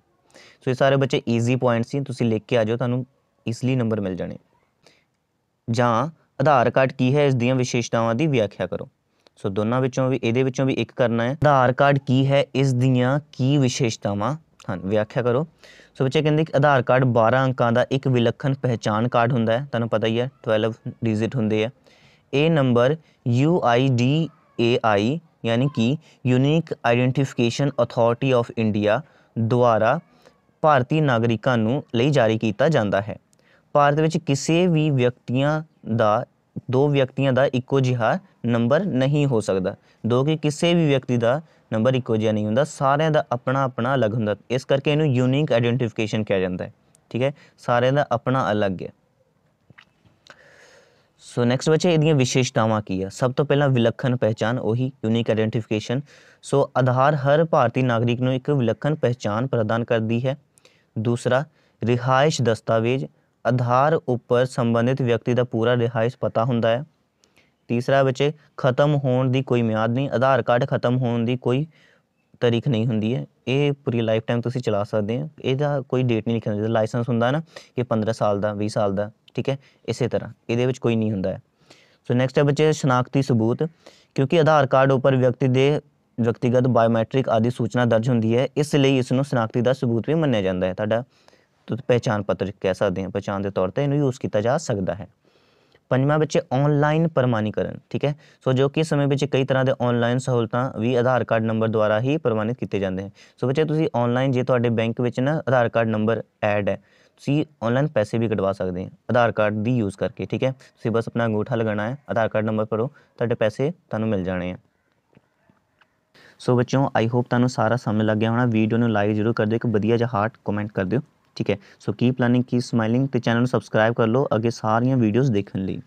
ਸੋ ਇਹ ਸਾਰੇ ਬੱਚੇ ਈਜ਼ੀ ਪੁਆਇੰਟਸ ਸੀ ਤੁਸੀਂ ਲਿਖ ਕੇ ਆ ਜਾਓ ਤੁਹਾਨੂੰ ਇਸ ਲਈ ਨੰਬਰ ਮਿਲ ਜਾਣੇ ਜਾਂ ਆਧਾਰ ਕਾਰਡ ਕੀ ਹੈ ਇਸ ਦੀਆਂ ਵਿਸ਼ੇਸ਼ਤਾਵਾਂ ਦੀ ਵਿਆਖਿਆ ਕਰੋ ਸੋ ਦੋਨਾਂ ਵਿੱਚੋਂ ਵੀ ਇਹਦੇ ਵਿੱਚੋਂ ਵੀ ਇੱਕ ਕਰਨਾ ਹੈ ਆਧਾਰ ਕਾਰਡ ਕੀ ਹੈ ਇਸ ਦੀਆਂ ਕੀ ਵਿਸ਼ੇਸ਼ਤਾਵਾਂ ਹਨ ਵਿਆਖਿਆ ਕਰੋ ਸੋ ਬੱਚੇ ਕਹਿੰਦੇ ਕਿ ਆਧਾਰ ਕਾਰਡ 12 ਅੰਕਾਂ ਦਾ ਇੱਕ ਵਿਲੱਖਣ ਪਹਿਚਾਨ ਕਾਰਡ ਹੁੰਦਾ ਹੈ ਤੁਹਾਨੂੰ ਪਤਾ ਹੀ ਹੈ 12 ਡਿਜਿਟ ਹੁੰਦੇ ਆ ਇਹ ਨੰਬਰ UIDAI ਯਾਨੀ ਕਿ unique identification authority of India ਦੁਆਰਾ ਭਾਰਤੀ ਨਾਗਰਿਕਾਂ ਨੂੰ ਲਈ ਜਾਰੀ ਕੀਤਾ ਜਾਂਦਾ ਹੈ ਭਾਰਤ ਵਿੱਚ ਕਿਸੇ ਵੀ ਵਿਅਕਤੀਆਂ ਦਾ ਦੋ ਵਿਅਕਤੀਆਂ ਦਾ ਇੱਕੋ ਜਿਹਾ ਨੰਬਰ ਨਹੀਂ ਹੋ ਸਕਦਾ ਦੋ ਕਿ ਕਿਸੇ ਵੀ ਵਿਅਕਤੀ ਦਾ ਨੰਬਰ ਇੱਕੋ ਜਿਹਾ ਨਹੀਂ ਹੁੰਦਾ ਸਾਰਿਆਂ ਦਾ ਆਪਣਾ ਆਪਣਾ ਅਲੱਗ ਹੁੰਦਾ ਇਸ ਕਰਕੇ ਇਹਨੂੰ ਯੂਨੀਕ ਆਇਡੈਂਟੀਫਿਕੇਸ਼ਨ ਕਿਹਾ ਜਾਂਦਾ ਹੈ ਠੀਕ ਹੈ ਸਾਰਿਆਂ ਦਾ ਆਪਣਾ ਅਲੱਗ ਹੈ ਸੋ ਨੈਕਸਟ ਬੱਚੇ ਇਹਦੀਆਂ ਵਿਸ਼ੇਸ਼ਤਾਵਾਂ ਕੀ ਆ ਸਭ ਤੋਂ ਪਹਿਲਾਂ ਵਿਲੱਖਣ ਪਹਿਚਾਨ ਉਹੀ ਯੂਨੀਕ ਆਇਡੈਂਟੀਫਿਕੇਸ਼ਨ ਸੋ ਆਧਾਰ ਹਰ ਭਾਰਤੀ ਨਾਗਰਿਕ ਨੂੰ ਇੱਕ ਵਿਲੱਖਣ ਪਹਿਚਾਨ ਪ੍ਰਦਾਨ ਕਰਦੀ ਹੈ ਦੂਸਰਾ ਰਿਹਾਇਸ਼ ਦਸਤਾਵੇਜ਼ ਆਧਾਰ ਉੱਪਰ ਸੰਬੰਧਿਤ ਵਿਅਕਤੀ ਦਾ ਪੂਰਾ ਰਿਹਾਇਸ਼ ਪਤਾ ਹੁੰਦਾ ਹੈ ਤੀਸਰਾ ਵਿੱਚ ਖਤਮ ਹੋਣ ਦੀ ਕੋਈ ਮਿਆਦ ਨਹੀਂ ਆਧਾਰ ਕਾਰਡ ਖਤਮ ਹੋਣ ਦੀ ਕੋਈ ਤਾਰੀਖ ਨਹੀਂ ਹੁੰਦੀ ਹੈ ਇਹ ਪੂਰੀ ਲਾਈਫ ਟਾਈਮ ਤੁਸੀਂ ਚਲਾ ਸਕਦੇ ਹੋ ਇਹਦਾ ਕੋਈ ਡੇਟ ਨਹੀਂ ਲਿਖਿਆ ਹੁੰਦਾ ਲਾਇਸੈਂਸ ਹੁੰਦਾ ਨਾ ਕਿ 15 ਸਾਲ ਦਾ 20 ਸਾਲ ਦਾ ਠੀਕ ਹੈ ਇਸੇ ਤਰ੍ਹਾਂ ਇਹਦੇ ਵਿੱਚ ਕੋਈ ਨਹੀਂ ਹੁੰਦਾ ਸੋ ਨੈਕਸਟ ਹੈ ਬੱਚੇ ਸ਼ਨਾਖਤੀ ਸਬੂਤ ਕਿਉਂਕਿ ਆਧਾਰ ਕਾਰਡ ਉੱਪਰ ਵਿਅਕਤੀ ਦੇ ਵਿਅਕਤੀਗਤ ਬਾਇਓਮੈਟ੍ਰਿਕ ਆਦਿ ਸੂਚਨਾ ਦਰਜ ਹੁੰਦੀ ਹੈ ਇਸ ਲਈ ਇਸ ਨੂੰ ਸ਼ਨਾਖਤੀ ਦਾ ਸਬੂਤ ਵੀ ਮੰਨਿਆ ਜਾਂਦਾ ਹੈ ਤੁਹਾਡਾ ਪਛਾਣ ਪੱਤਰ ਕਹਿ ਸਕਦੇ ਹਾਂ ਪਛਾਣ ਦੇ ਤੌਰ ਤੇ ਇਹਨੂੰ ਯੂਜ਼ ਕੀਤਾ ਜਾ ਸਕਦਾ ਹੈ ਪੰਜਵਾਂ ਬੱਚੇ ਆਨਲਾਈਨ ਪ੍ਰਮਾਣੀਕਰਨ ਠੀਕ ਹੈ ਸੋ ਜੋ ਕਿ ਸਮੇਂ ਵਿੱਚ ਕਈ ਤਰ੍ਹਾਂ ਦੇ ਆਨਲਾਈਨ ਸਹੂਲਤਾਂ ਵੀ ਆਧਾਰ ਕਾਰਡ ਨੰਬਰ ਦੁਆਰਾ ਹੀ ਪ੍ਰਮਾਣਿਤ ਕੀਤੇ ਜਾਂਦੇ ਹਨ ਸੋ ਬੱਚੇ ਤੁਸੀਂ ਆਨਲਾਈਨ ਜੇ ਤੁਹਾਡੇ ਬੈਂਕ ਵਿੱਚ ਨਾ ਆਧਾਰ ਕਾਰਡ ਨੰਬਰ ਐਡ ਹੈ ਤੁਸੀਂ ਆਨਲਾਈਨ ਪੈਸੇ ਵੀ ਕਢਵਾ ਸਕਦੇ ਹੋ ਆਧਾਰ ਕਾਰਡ ਦੀ ਯੂਜ਼ ਕਰਕੇ ਠੀਕ ਹੈ ਤੁਸੀਂ ਬਸ ਆਪਣਾ ਅੰਗੂਠਾ ਲਗਾਣਾ ਹੈ ਆਧਾਰ ਕਾਰਡ ਨੰਬਰ ਭਰੋ ਤੁਹਾਡੇ ਪੈਸੇ ਤੁਹਾਨੂੰ ਮਿਲ ਜਾਣੇ ਆ ਸੋ ਬੱਚਿਓ ਆਈ ਹੋਪ ਤੁਹਾਨੂੰ ਸਾਰਾ ਸਮਝ ਲੱਗ ਗਿਆ ਹੋਣਾ ਵੀਡੀਓ ਨੂੰ ਲਾਈਕ ਜ਼ਰੂਰ ਕਰ ਦਿਓ ਇੱਕ ਵਧੀਆ ਜਿਹਾ ਹਾਰਟ ਕਮੈਂਟ ਕਰ ਦਿਓ ਠੀਕ ਹੈ so keep learning keep smiling ਤੇ ਚੈਨਲ ਨੂੰ ਸਬਸਕ੍ਰਾਈਬ ਕਰ ਲਓ ਅੱਗੇ ਸਾਰੀਆਂ ਵੀਡੀਓਜ਼ ਦੇਖਣ ਲਈ